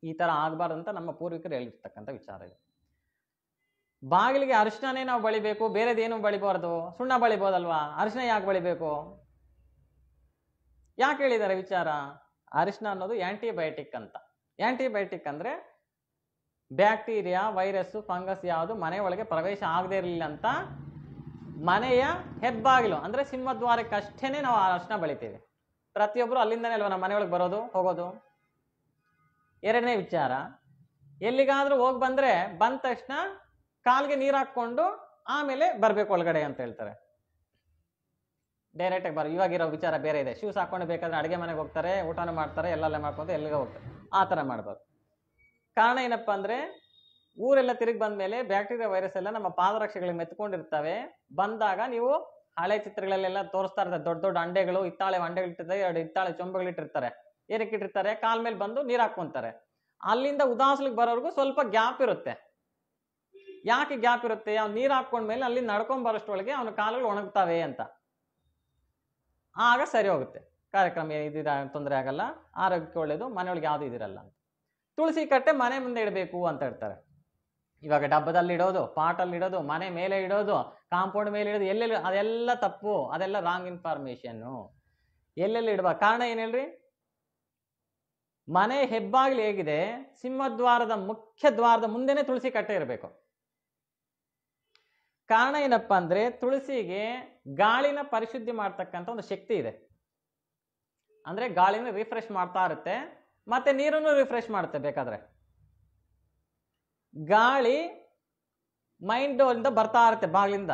ಈ ಥರ ಅಂತ ನಮ್ಮ ಪೂರ್ವಿಕರು ಹೇಳಿರ್ತಕ್ಕಂಥ ವಿಚಾರ ಇದೆ ಬಾಗಿಲಿಗೆ ಅರಿಶಿನೇ ನಾವು ಬಳಿಬೇಕು ಬೇರೆದೇನು ಬಳಿಬಾರ್ದು ಸುಣ್ಣ ಬಳಿಬೋದಲ್ವಾ ಅರಿಶಿನ ಯಾಕೆ ಬಳಿಬೇಕು ಯಾಕೆ ಹೇಳಿದ್ದಾರೆ ವಿಚಾರ ಅರಿಶಿನ ಅನ್ನೋದು ಆ್ಯಂಟಿಬಯೋಟಿಕ್ ಅಂತ ಆ್ಯಂಟಿಬಯೋಟಿಕ್ ಅಂದರೆ ಬ್ಯಾಕ್ಟೀರಿಯಾ ವೈರಸ್ಸು ಫಂಗಸ್ ಯಾವುದು ಮನೆಯೊಳಗೆ ಪ್ರವೇಶ ಆಗದೇ ಇರಲಿಲ್ಲ ಅಂತ ಮನೆಯ ಹೆಬ್ಬಾಗಿಲು ಅಂದರೆ ಸಿಂಹದ್ವಾರಕ್ಕಷ್ಟೇ ನಾವು ಆ ಅರ್ಶನ ಬೆಳಿತೀವಿ ಪ್ರತಿಯೊಬ್ಬರು ಅಲ್ಲಿಂದನೇ ಅಲ್ವಾ ನಮ್ಮ ಮನೆಯೊಳಗೆ ಬರೋದು ಹೋಗೋದು ಎರಡನೇ ವಿಚಾರ ಎಲ್ಲಿಗಾದರೂ ಹೋಗಿ ಬಂದರೆ ಬಂದ ತಕ್ಷಣ ಕಾಲ್ಗೆ ನೀರು ಹಾಕ್ಕೊಂಡು ಆಮೇಲೆ ಬರಬೇಕು ಒಳಗಡೆ ಅಂತ ಹೇಳ್ತಾರೆ ಡೈರೆಕ್ಟಾಗಿ ಬರೋ ಇವಾಗಿರೋ ವಿಚಾರ ಬೇರೆ ಇದೆ ಶೂಸ್ ಹಾಕೊಂಡು ಬೇಕಾದ್ರೆ ಅಡುಗೆ ಮನೆಗೆ ಹೋಗ್ತಾರೆ ಊಟನೂ ಮಾಡ್ತಾರೆ ಎಲ್ಲೆಲ್ಲ ಮಾಡ್ಕೊಂಡು ಎಲ್ಲಿಗೆ ಹೋಗ್ತಾರೆ ಆ ಥರ ಮಾಡ್ಬೋದು ಕಾರಣ ಏನಪ್ಪ ಅಂದರೆ ಊರೆಲ್ಲ ತಿರುಗಿ ಬಂದ ಮೇಲೆ ಬ್ಯಾಕ್ಟೀರಿಯಾ ವೈರಸ್ ಎಲ್ಲ ನಮ್ಮ ಪಾದರಕ್ಷೆಗಳಿಗೆ ಮೆತ್ಕೊಂಡಿರ್ತವೆ ಬಂದಾಗ ನೀವು ಹಳೆ ಚಿತ್ರಗಳಲ್ಲೆಲ್ಲ ತೋರಿಸ್ತಾ ಇರ್ತಾರೆ ದೊಡ್ಡ ದೊಡ್ಡ ಅಂಡೆಗಳು ಹಿತ್ತಾಳೆ ಅಂಡೆಗಳಿಟ್ಟಿರ್ತಾರೆ ಎರಡು ಹಿತ್ತಾಳೆ ಚೊಂಬಗಳಿಟ್ಟಿರ್ತಾರೆ ಏನಕ್ಕೆ ಇಟ್ಟಿರ್ತಾರೆ ಕಾಲ್ ಮೇಲೆ ಬಂದು ನೀರು ಹಾಕೊಂತಾರೆ ಅಲ್ಲಿಂದ ಉದಾಸಲಿಗೆ ಬರೋರ್ಗು ಸ್ವಲ್ಪ ಗ್ಯಾಪ್ ಇರುತ್ತೆ ಯಾಕೆ ಗ್ಯಾಪ್ ಇರುತ್ತೆ ಅವ್ನು ನೀರು ಮೇಲೆ ಅಲ್ಲಿ ನಡ್ಕೊಂಡ್ ಬರೋಷ್ಟೊಳಗೆ ಅವನ ಕಾಲುಗಳು ಒಣಗ್ತಾವೆ ಅಂತ ಆಗ ಸರಿ ಹೋಗುತ್ತೆ ಕಾರ್ಯಕ್ರಮ ಇದಿರ ತೊಂದರೆ ಆಗಲ್ಲ ಆರೋಗ್ಯಕ್ಕೆ ಒಳ್ಳೇದು ಮನೆಯೊಳಗೆ ಯಾವುದು ಇದಿರಲ್ಲ ತುಳಸಿ ಕಟ್ಟೆ ಮನೆ ಮುಂದೆ ಇಡಬೇಕು ಅಂತ ಹೇಳ್ತಾರೆ ಇವಾಗ ಡಬ್ಬದಲ್ಲಿಡೋದು ಇಡೋದು ಮನೆ ಮೇಲೆ ಇಡೋದು ಕಾಂಪೌಂಡ್ ಮೇಲೆ ಇಡೋದು ಎಲ್ಲೆಲ್ಲಿ ಅದೆಲ್ಲ ತಪ್ಪು ಅದೆಲ್ಲ ರಾಂಗ್ ಇನ್ಫಾರ್ಮೇಶನ್ನು ಎಲ್ಲೆಲ್ಲಿ ಇಡುವ ಕಾರಣ ಏನು ಹೇಳ್ರಿ ಮನೆ ಹೆಬ್ಬಾಗಿಲು ಹೇಗಿದೆ ಸಿಂಹದ್ವಾರದ ಮುಖ್ಯ ದ್ವಾರದ ಮುಂದೆನೆ ತುಳಸಿ ಕಟ್ಟೆ ಇರಬೇಕು ಕಾರಣ ಏನಪ್ಪಾ ಅಂದ್ರೆ ತುಳಸಿಗೆ ಗಾಳಿನ ಪರಿಶುದ್ಧಿ ಮಾಡ್ತಕ್ಕಂಥ ಒಂದು ಶಕ್ತಿ ಇದೆ ಅಂದ್ರೆ ಗಾಳಿನ ರಿಫ್ರೆಶ್ ಮಾಡ್ತಾ ಇರುತ್ತೆ ಮತ್ತೆ ನೀರನ್ನು ರಿಫ್ರೆಶ್ ಮಾಡುತ್ತೆ ಬೇಕಾದ್ರೆ ಗಾಳಿ ಮೈನ್ ಡೋರಿಂದ ಬರ್ತಾ ಇರುತ್ತೆ ಬಾಗಿಲಿಂದ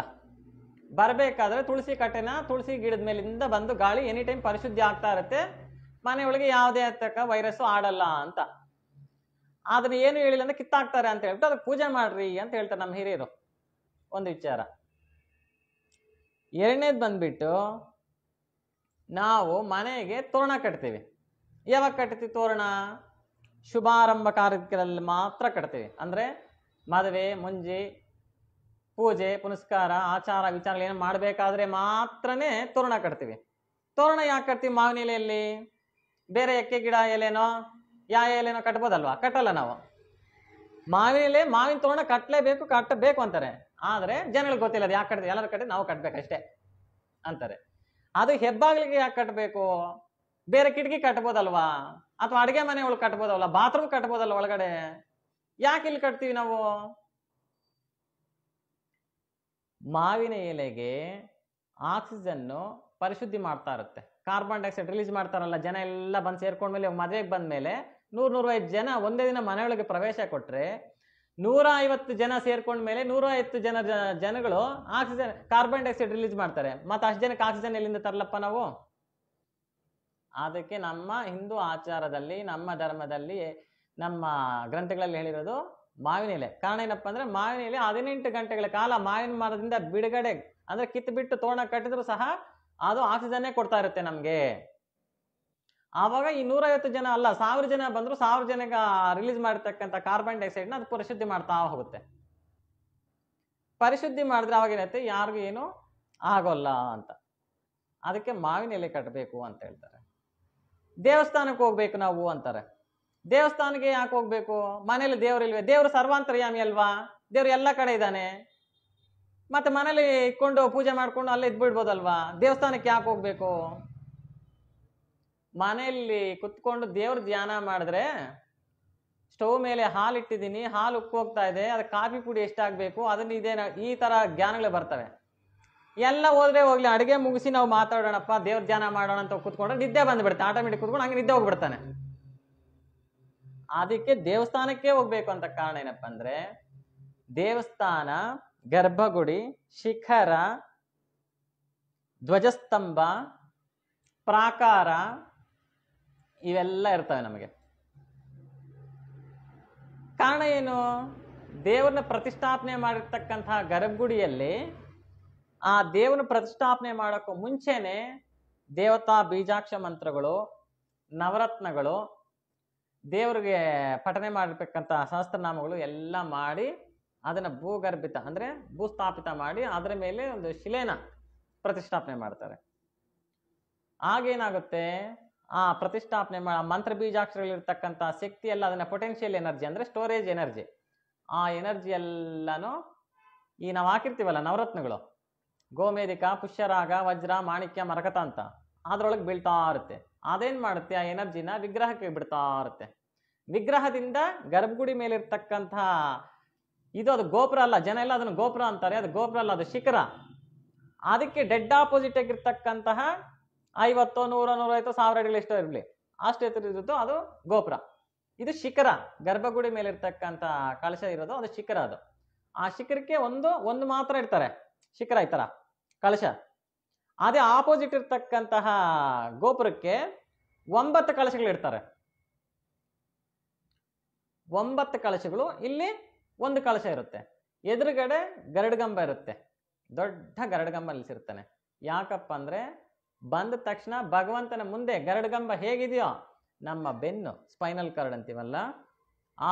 ಬರಬೇಕಾದ್ರೆ ತುಳಸಿ ಕಟ್ಟೆನ ತುಳಸಿ ಗಿಡದ ಮೇಲಿಂದ ಬಂದು ಗಾಳಿ ಎನಿ ಟೈಮ್ ಪರಿಶುದ್ಧಿ ಆಗ್ತಾ ಇರುತ್ತೆ ಮನೆಯೊಳಗೆ ಯಾವುದೇ ತಕ್ಕ ವೈರಸ್ಸು ಆಡಲ್ಲ ಅಂತ ಅದನ್ನ ಏನು ಹೇಳಿಲ್ಲ ಅಂದ್ರೆ ಕಿತ್ತಾಕ್ತಾರೆ ಅಂತ ಹೇಳ್ಬಿಟ್ಟು ಅದಕ್ಕೆ ಪೂಜೆ ಮಾಡ್ರಿ ಅಂತ ಹೇಳ್ತಾರೆ ನಮ್ಮ ಹಿರಿಯರು ಒಂದು ವಿಚಾರ ಎರಡನೇದು ಬಂದ್ಬಿಟ್ಟು ನಾವು ಮನೆಗೆ ತೋರಣ ಕಟ್ತೀವಿ ಯಾವಾಗ ಕಟ್ತೀವಿ ತೋರಣ ಶುಭಾರಂಭ ಕಾರ್ಯಕ್ರಮದಲ್ಲಿ ಮಾತ್ರ ಕಟ್ತೀವಿ ಅಂದರೆ ಮದುವೆ ಮುಂಜಿ ಪೂಜೆ ಪುನಸ್ಕಾರ ಆಚಾರ ವಿಚಾರಗಳೇನು ಮಾಡಬೇಕಾದ್ರೆ ಮಾತ್ರನೇ ತೋರಣ ಕಟ್ತೀವಿ ತೋರಣ ಯಾಕೆ ಕಟ್ತೀವಿ ಮಾವಿನ ಎಲೆಯಲ್ಲಿ ಬೇರೆ ಎಕ್ಕೆ ಗಿಡ ಎಲೆನೋ ಯಾ ಎಲೆನೋ ಕಟ್ಬೋದಲ್ವಾ ಕಟ್ಟಲ್ಲ ನಾವು ಮಾವಿನ ಎಲೆ ಮಾವಿನ ತೋರಣ ಕಟ್ಟಲೇಬೇಕು ಕಟ್ಟಬೇಕು ಅಂತಾರೆ ಆದರೆ ಜನಗಳು ಗೊತ್ತಿಲ್ಲ ಅದು ಯಾಕೆ ಕಟ್ತೀವಿ ಎಲ್ಲರ ಕಡೆ ನಾವು ಕಟ್ಟಬೇಕಷ್ಟೇ ಅಂತಾರೆ ಅದು ಹೆಬ್ಬಾಗಿಲಿಗೆ ಯಾಕೆ ಕಟ್ಟಬೇಕು ಬೇರೆ ಕಿಟಕಿ ಕಟ್ಬೋದಲ್ವಾ ಅಥವಾ ಅಡುಗೆ ಮನೆ ಒಳಗೆ ಕಟ್ಬೋದಲ್ವ ಬಾತ್ರೂಮ್ ಕಟ್ಬೋದಲ್ಲ ಒಳಗಡೆ ಯಾಕೆ ಇಲ್ಲಿ ಕಟ್ತೀವಿ ನಾವು ಮಾವಿನ ಎಲೆಗೆ ಆಕ್ಸಿಜನ್ನು ಪರಿಶುದ್ಧಿ ಮಾಡ್ತಾ ಇರುತ್ತೆ ಕಾರ್ಬನ್ ಡೈಆಕ್ಸೈಡ್ ರಿಲೀಸ್ ಮಾಡ್ತಾರಲ್ಲ ಜನ ಎಲ್ಲ ಬಂದು ಸೇರ್ಕೊಂಡ್ಮೇಲೆ ಮದುವೆಗೆ ಬಂದ ಮೇಲೆ ನೂರ ನೂರೈದು ಜನ ಒಂದೇ ದಿನ ಮನೆಯೊಳಗೆ ಪ್ರವೇಶ ಕೊಟ್ಟರೆ ನೂರ ಐವತ್ತು ಜನ ಸೇರ್ಕೊಂಡ್ಮೇಲೆ ನೂರ ಐವತ್ತು ಜನ ಜನಗಳು ಆಕ್ಸಿಜನ್ ಕಾರ್ಬನ್ ಡೈಆಕ್ಸೈಡ್ ರಿಲೀಸ್ ಮಾಡ್ತಾರೆ ಮತ್ತೆ ಅಷ್ಟು ಜನಕ್ಕೆ ಆಕ್ಸಿಜನ್ ಎಲ್ಲಿಂದ ತರಲಪ್ಪ ನಾವು ಅದಕ್ಕೆ ನಮ್ಮ ಹಿಂದೂ ಆಚಾರದಲ್ಲಿ ನಮ್ಮ ಧರ್ಮದಲ್ಲಿ ನಮ್ಮ ಗ್ರಂಥಗಳಲ್ಲಿ ಹೇಳಿರೋದು ಮಾವಿನ ಎಲೆ ಕಾರಣ ಏನಪ್ಪ ಅಂದ್ರೆ ಮಾವಿನ ಎಲೆ ಹದಿನೆಂಟು ಗಂಟೆಗಳ ಕಾಲ ಮಾವಿನ ಮರದಿಂದ ಬಿಡುಗಡೆ ಅಂದ್ರೆ ಕಿತ್ತು ಬಿಟ್ಟು ತೋಣ ಕಟ್ಟಿದ್ರು ಸಹ ಅದು ಆಕ್ಸಿಜನ್ನೇ ಕೊಡ್ತಾ ಇರುತ್ತೆ ನಮಗೆ ಆವಾಗ ಈ ನೂರೈವತ್ತು ಜನ ಅಲ್ಲ ಸಾವಿರ ಜನ ಬಂದ್ರು ಸಾವಿರ ಜನಕ್ಕೆ ರಿಲೀಸ್ ಮಾಡಿರ್ತಕ್ಕಂಥ ಕಾರ್ಬನ್ ಡೈಆಕ್ಸೈಡ್ನ ಅದು ಪರಿಶುದ್ಧಿ ಮಾಡ್ತಾ ಹೋಗುತ್ತೆ ಪರಿಶುದ್ಧಿ ಮಾಡಿದ್ರೆ ಅವಾಗೇನೈತೆ ಯಾರಿಗೂ ಏನು ಆಗೋಲ್ಲ ಅಂತ ಅದಕ್ಕೆ ಮಾವಿನ ಎಲೆ ಕಟ್ಟಬೇಕು ಅಂತ ಹೇಳ್ತಾರೆ ದೇವಸ್ಥಾನಕ್ಕೆ ಹೋಗ್ಬೇಕು ನಾವು ಅಂತಾರೆ ದೇವಸ್ಥಾನಕ್ಕೆ ಯಾಕೆ ಹೋಗ್ಬೇಕು ಮನೇಲಿ ದೇವರಿಲ್ವೇ ದೇವರು ಸರ್ವಾಂತರ್ಯಾಮಿ ಅಲ್ವಾ ದೇವ್ರು ಎಲ್ಲ ಕಡೆ ಇದ್ದಾನೆ ಮತ್ತೆ ಮನೇಲಿ ಇಟ್ಕೊಂಡು ಪೂಜೆ ಮಾಡಿಕೊಂಡು ಅಲ್ಲೇ ಇದ್ಬಿಡ್ಬೋದಲ್ವಾ ದೇವಸ್ಥಾನಕ್ಕೆ ಯಾಕೆ ಹೋಗ್ಬೇಕು ಮನೆಯಲ್ಲಿ ಕುತ್ಕೊಂಡು ದೇವ್ರ ಧ್ಯಾನ ಮಾಡಿದ್ರೆ ಸ್ಟವ್ ಮೇಲೆ ಹಾಲು ಇಟ್ಟಿದ್ದೀನಿ ಹಾಲು ಉಕ್ಕೋಗ್ತಾ ಇದೆ ಅದಕ್ಕೆ ಕಾಫಿ ಪುಡಿ ಎಷ್ಟಾಗಬೇಕು ಅದನ್ನ ಇದೇನ ಈ ಥರ ಜ್ಞಾನಗಳೇ ಬರ್ತವೆ ಎಲ್ಲ ಹೋದ್ರೆ ಹೋಗ್ಲಿ ಅಡುಗೆ ಮುಗಿಸಿ ನಾವು ಮಾತಾಡೋಣಪ್ಪ ದೇವ್ರ ಧ್ಯಾನ ಮಾಡೋಣ ಅಂತ ಕುತ್ಕೊಂಡ್ರೆ ನಿದ್ದೆ ಬಂದ್ಬಿಡುತ್ತೆ ಆಟೋಮೆಟಿಕ್ ಕುತ್ಕೊಂಡು ಹಂಗೆ ನಿದ್ದೆ ಹೋಗ್ಬಿಡ್ತಾನೆ ಅದಕ್ಕೆ ದೇವಸ್ಥಾನಕ್ಕೆ ಹೋಗ್ಬೇಕು ಅಂತ ಕಾರಣ ಏನಪ್ಪ ಅಂದ್ರೆ ದೇವಸ್ಥಾನ ಗರ್ಭಗುಡಿ ಶಿಖರ ಧ್ವಜಸ್ತಂಭ ಪ್ರಾಕಾರ ಇವೆಲ್ಲ ಇರ್ತವೆ ನಮಗೆ ಕಾರಣ ಏನು ದೇವ್ರನ್ನ ಪ್ರತಿಷ್ಠಾಪನೆ ಮಾಡಿರ್ತಕ್ಕಂತಹ ಗರ್ಭಗುಡಿಯಲ್ಲಿ ಆ ದೇವನ ಪ್ರತಿಷ್ಠಾಪನೆ ಮಾಡೋಕ್ಕೂ ಮುಂಚೆನೆ ದೇವತಾ ಬೀಜಾಕ್ಷ ಮಂತ್ರಗಳು ನವರತ್ನಗಳು ದೇವರಿಗೆ ಪಠನೆ ಮಾಡಿರ್ತಕ್ಕಂಥ ಸಹಸ್ರನಾಮಗಳು ಎಲ್ಲ ಮಾಡಿ ಅದನ್ನು ಭೂಗರ್ಭಿತ ಅಂದರೆ ಭೂಸ್ಥಾಪಿತ ಮಾಡಿ ಅದರ ಮೇಲೆ ಒಂದು ಶಿಲೆನ ಪ್ರತಿಷ್ಠಾಪನೆ ಮಾಡ್ತಾರೆ ಆಗೇನಾಗುತ್ತೆ ಆ ಪ್ರತಿಷ್ಠಾಪನೆ ಮಾಡ ಮಂತ್ರ ಬೀಜಾಕ್ಷರಗಳಿರ್ತಕ್ಕಂಥ ಶಕ್ತಿ ಎಲ್ಲ ಅದನ್ನ ಪೊಟೆನ್ಷಿಯಲ್ ಎನರ್ಜಿ ಅಂದರೆ ಸ್ಟೋರೇಜ್ ಎನರ್ಜಿ ಆ ಎನರ್ಜಿ ಎಲ್ಲನೂ ಈ ನಾವು ಹಾಕಿರ್ತೀವಲ್ಲ ನವರತ್ನಗಳು ಗೋಮೇಧಿಕ ಪುಷ್ಯರಾಗ ವಜ್ರ ಮಾಣಿಕ್ಯ ಮರಕತ ಅಂತ ಅದರೊಳಗೆ ಬೀಳ್ತಾ ಇರುತ್ತೆ ಅದೇನು ಮಾಡುತ್ತೆ ಆ ಎನರ್ಜಿನ ವಿಗ್ರಹಕ್ಕೆ ಬಿಡ್ತಾ ಇರುತ್ತೆ ವಿಗ್ರಹದಿಂದ ಗರ್ಭಗುಡಿ ಮೇಲಿರ್ತಕ್ಕಂತಹ ಇದು ಅದು ಗೋಪುರ ಅಲ್ಲ ಜನ ಎಲ್ಲ ಅದನ್ನು ಗೋಪುರ ಅಂತಾರೆ ಅದು ಗೋಪುರ ಅಲ್ಲ ಅದು ಶಿಖರ ಅದಕ್ಕೆ ಡೆಡ್ ಆಪೋಸಿಟ್ ಆಗಿರ್ತಕ್ಕಂತಹ ಐವತ್ತು ನೂರ ಐತೋ ಸಾವಿರ ಅಡಿಗಳು ಎಷ್ಟೋ ಇರಲಿ ಅಷ್ಟು ಇರೋದು ಅದು ಗೋಪುರ ಇದು ಶಿಖರ ಗರ್ಭಗುಡಿ ಮೇಲಿರ್ತಕ್ಕಂಥ ಕಳಶ ಇರೋದು ಅದು ಶಿಖರ ಅದು ಆ ಶಿಖರಕ್ಕೆ ಒಂದು ಒಂದು ಮಾತ್ರ ಇಡ್ತಾರೆ ಶಿಖರ ಈ ಕಳಶ ಅದೇ ಆಪೋಸಿಟ್ ಇರ್ತಕ್ಕಂತಹ ಗೋಪುರಕ್ಕೆ ಒಂಬತ್ತು ಕಳಶಗಳು ಇಡ್ತಾರೆ ಒಂಬತ್ತು ಕಳಶಗಳು ಇಲ್ಲಿ ಒಂದು ಕಳಶ ಇರುತ್ತೆ ಎದುರುಗಡೆ ಗರಡ್ಗಂಬ ಇರುತ್ತೆ ದೊಡ್ಡ ಗರಡ್ಗಂಬ ನಿಲ್ಲಿಸಿರ್ತಾನೆ ಯಾಕಪ್ಪ ಅಂದರೆ ಬಂದ ತಕ್ಷಣ ಭಗವಂತನ ಮುಂದೆ ಗರಡ್ಗಂಬ ಹೇಗಿದೆಯೋ ನಮ್ಮ ಬೆನ್ನು ಸ್ಪೈನಲ್ ಕಾರ್ಡ್ ಅಂತೀವಲ್ಲ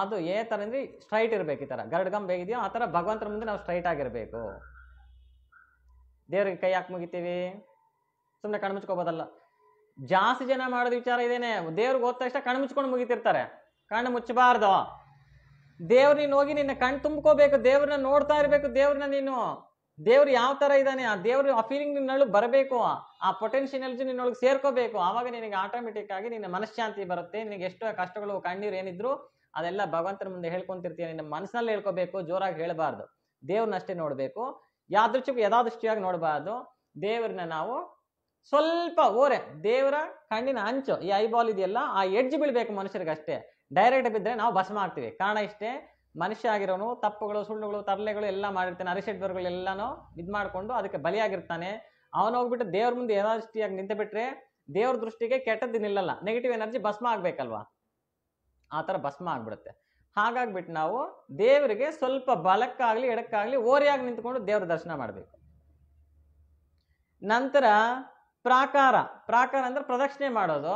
ಅದು ಏ ಥರ ಅಂದರೆ ಸ್ಟ್ರೈಟ್ ಇರಬೇಕು ಈ ಥರ ಗರಡ್ಗಂಬ ಹೇಗಿದೆಯೋ ಆ ಥರ ಭಗವಂತನ ಮುಂದೆ ನಾವು ಸ್ಟ್ರೈಟ್ ಆಗಿರಬೇಕು ದೇವ್ರಿಗೆ ಕೈ ಹಾಕಿ ಮುಗಿತೀವಿ ಸುಮ್ಮನೆ ಕಣ್ಮುಚ್ಕೋಬೋದಲ್ಲ ಜಾಸ್ತಿ ಜನ ಮಾಡೋದು ವಿಚಾರ ಇದೇನೆ ದೇವ್ರಿಗೆ ಹೋದ ತಕ್ಷಣ ಕಣ್ಮುಚ್ಕೊಂಡು ಮುಗಿತಿರ್ತಾರೆ ಕಣ್ಣು ಮುಚ್ಚಬಾರ್ದು ದೇವ್ರ ನೀನು ಹೋಗಿ ನಿನ್ನ ಕಣ್ ತುಂಬ್ಕೋಬೇಕು ದೇವ್ರನ್ನ ನೋಡ್ತಾ ಇರಬೇಕು ದೇವ್ರನ್ನ ನೀನು ದೇವ್ರು ಯಾವ ತರ ಇದ್ದಾನೆ ಆ ದೇವ್ರ ಆ ಫೀಲಿಂಗ್ ನಿನ್ನೊಳಗೆ ಬರಬೇಕು ಆ ಪೊಟೆನ್ಷಿಯಲ್ ಎನರ್ಜಿ ನಿನ್ನೊಳಗೆ ಸೇರ್ಕೋಬೇಕು ಆವಾಗ ನಿನಗೆ ಆಟೋಮೆಟಿಕ್ ಆಗಿ ನಿನ್ನ ಮನಶಾಂತಿ ಬರುತ್ತೆ ನಿನಗೆ ಎಷ್ಟೋ ಕಷ್ಟಗಳು ಕಣ್ಣೀರು ಏನಿದ್ರು ಅದೆಲ್ಲ ಭಗವಂತನ ಮುಂದೆ ಹೇಳ್ಕೊಂತಿರ್ತೀಯ ನಿನ್ನ ಮನಸ್ಸಿನಲ್ಲಿ ಹೇಳ್ಕೋಬೇಕು ಜೋರಾಗಿ ಹೇಳಬಾರ್ದು ದೇವ್ರನ್ನಷ್ಟೇ ನೋಡಬೇಕು ಯಾದೃಚ್ಛಿಕ ಯಥಾದೃಷ್ಟಿಯಾಗಿ ನೋಡಬಾರ್ದು ದೇವರನ್ನ ನಾವು ಸ್ವಲ್ಪ ಓರೆ ದೇವರ ಕಣ್ಣಿನ ಅಂಚು ಈ ಐಬಾಲ್ ಇದೆಯಲ್ಲ ಆ ಎಡ್ಜ್ ಬೀಳ್ಬೇಕು ಮನುಷ್ಯರಿಗಷ್ಟೇ ಡೈರೆಕ್ಟ್ ಬಿದ್ದರೆ ನಾವು ಭಸ್ಮ ಆಗ್ತೀವಿ ಕಾರಣ ಇಷ್ಟೇ ಮನುಷ್ಯ ಆಗಿರೋನು ತಪ್ಪುಗಳು ಸುಳ್ಳುಗಳು ತರಲೆಗಳು ಎಲ್ಲ ಮಾಡಿರ್ತಾನೆ ಅರಿಷಡ್ವರ್ಗಳು ಎಲ್ಲಾನು ಇದು ಮಾಡಿಕೊಂಡು ಅದಕ್ಕೆ ಬಲಿಯಾಗಿರ್ತಾನೆ ಅವನು ಹೋಗ್ಬಿಟ್ಟು ದೇವ್ರ ಮುಂದೆ ಯಥಾದೃಷ್ಟಿಯಾಗಿ ನಿಂತುಬಿಟ್ರೆ ಬಿಟ್ರೆ ದೇವ್ರ ದೃಷ್ಟಿಗೆ ಕೆಟ್ಟದ್ದು ನಿಲ್ಲಲ್ಲ ನೆಗೆಟಿವ್ ಎನರ್ಜಿ ಭಸ್ಮ ಆಗ್ಬೇಕಲ್ವಾ ಆ ಥರ ಭಸ್ಮ ಆಗ್ಬಿಡುತ್ತೆ ಹಾಗಾಗ್ಬಿಟ್ಟು ನಾವು ದೇವರಿಗೆ ಸ್ವಲ್ಪ ಬಲಕ್ಕಾಗಲಿ ಎಡಕ್ಕಾಗಲಿ ಓರಿಯಾಗಿ ನಿಂತ್ಕೊಂಡು ದೇವ್ರ ದರ್ಶನ ಮಾಡಬೇಕು ನಂತರ ಪ್ರಾಕಾರ ಪ್ರಾಕಾರ ಅಂದ್ರೆ ಪ್ರದಕ್ಷಿಣೆ ಮಾಡೋದು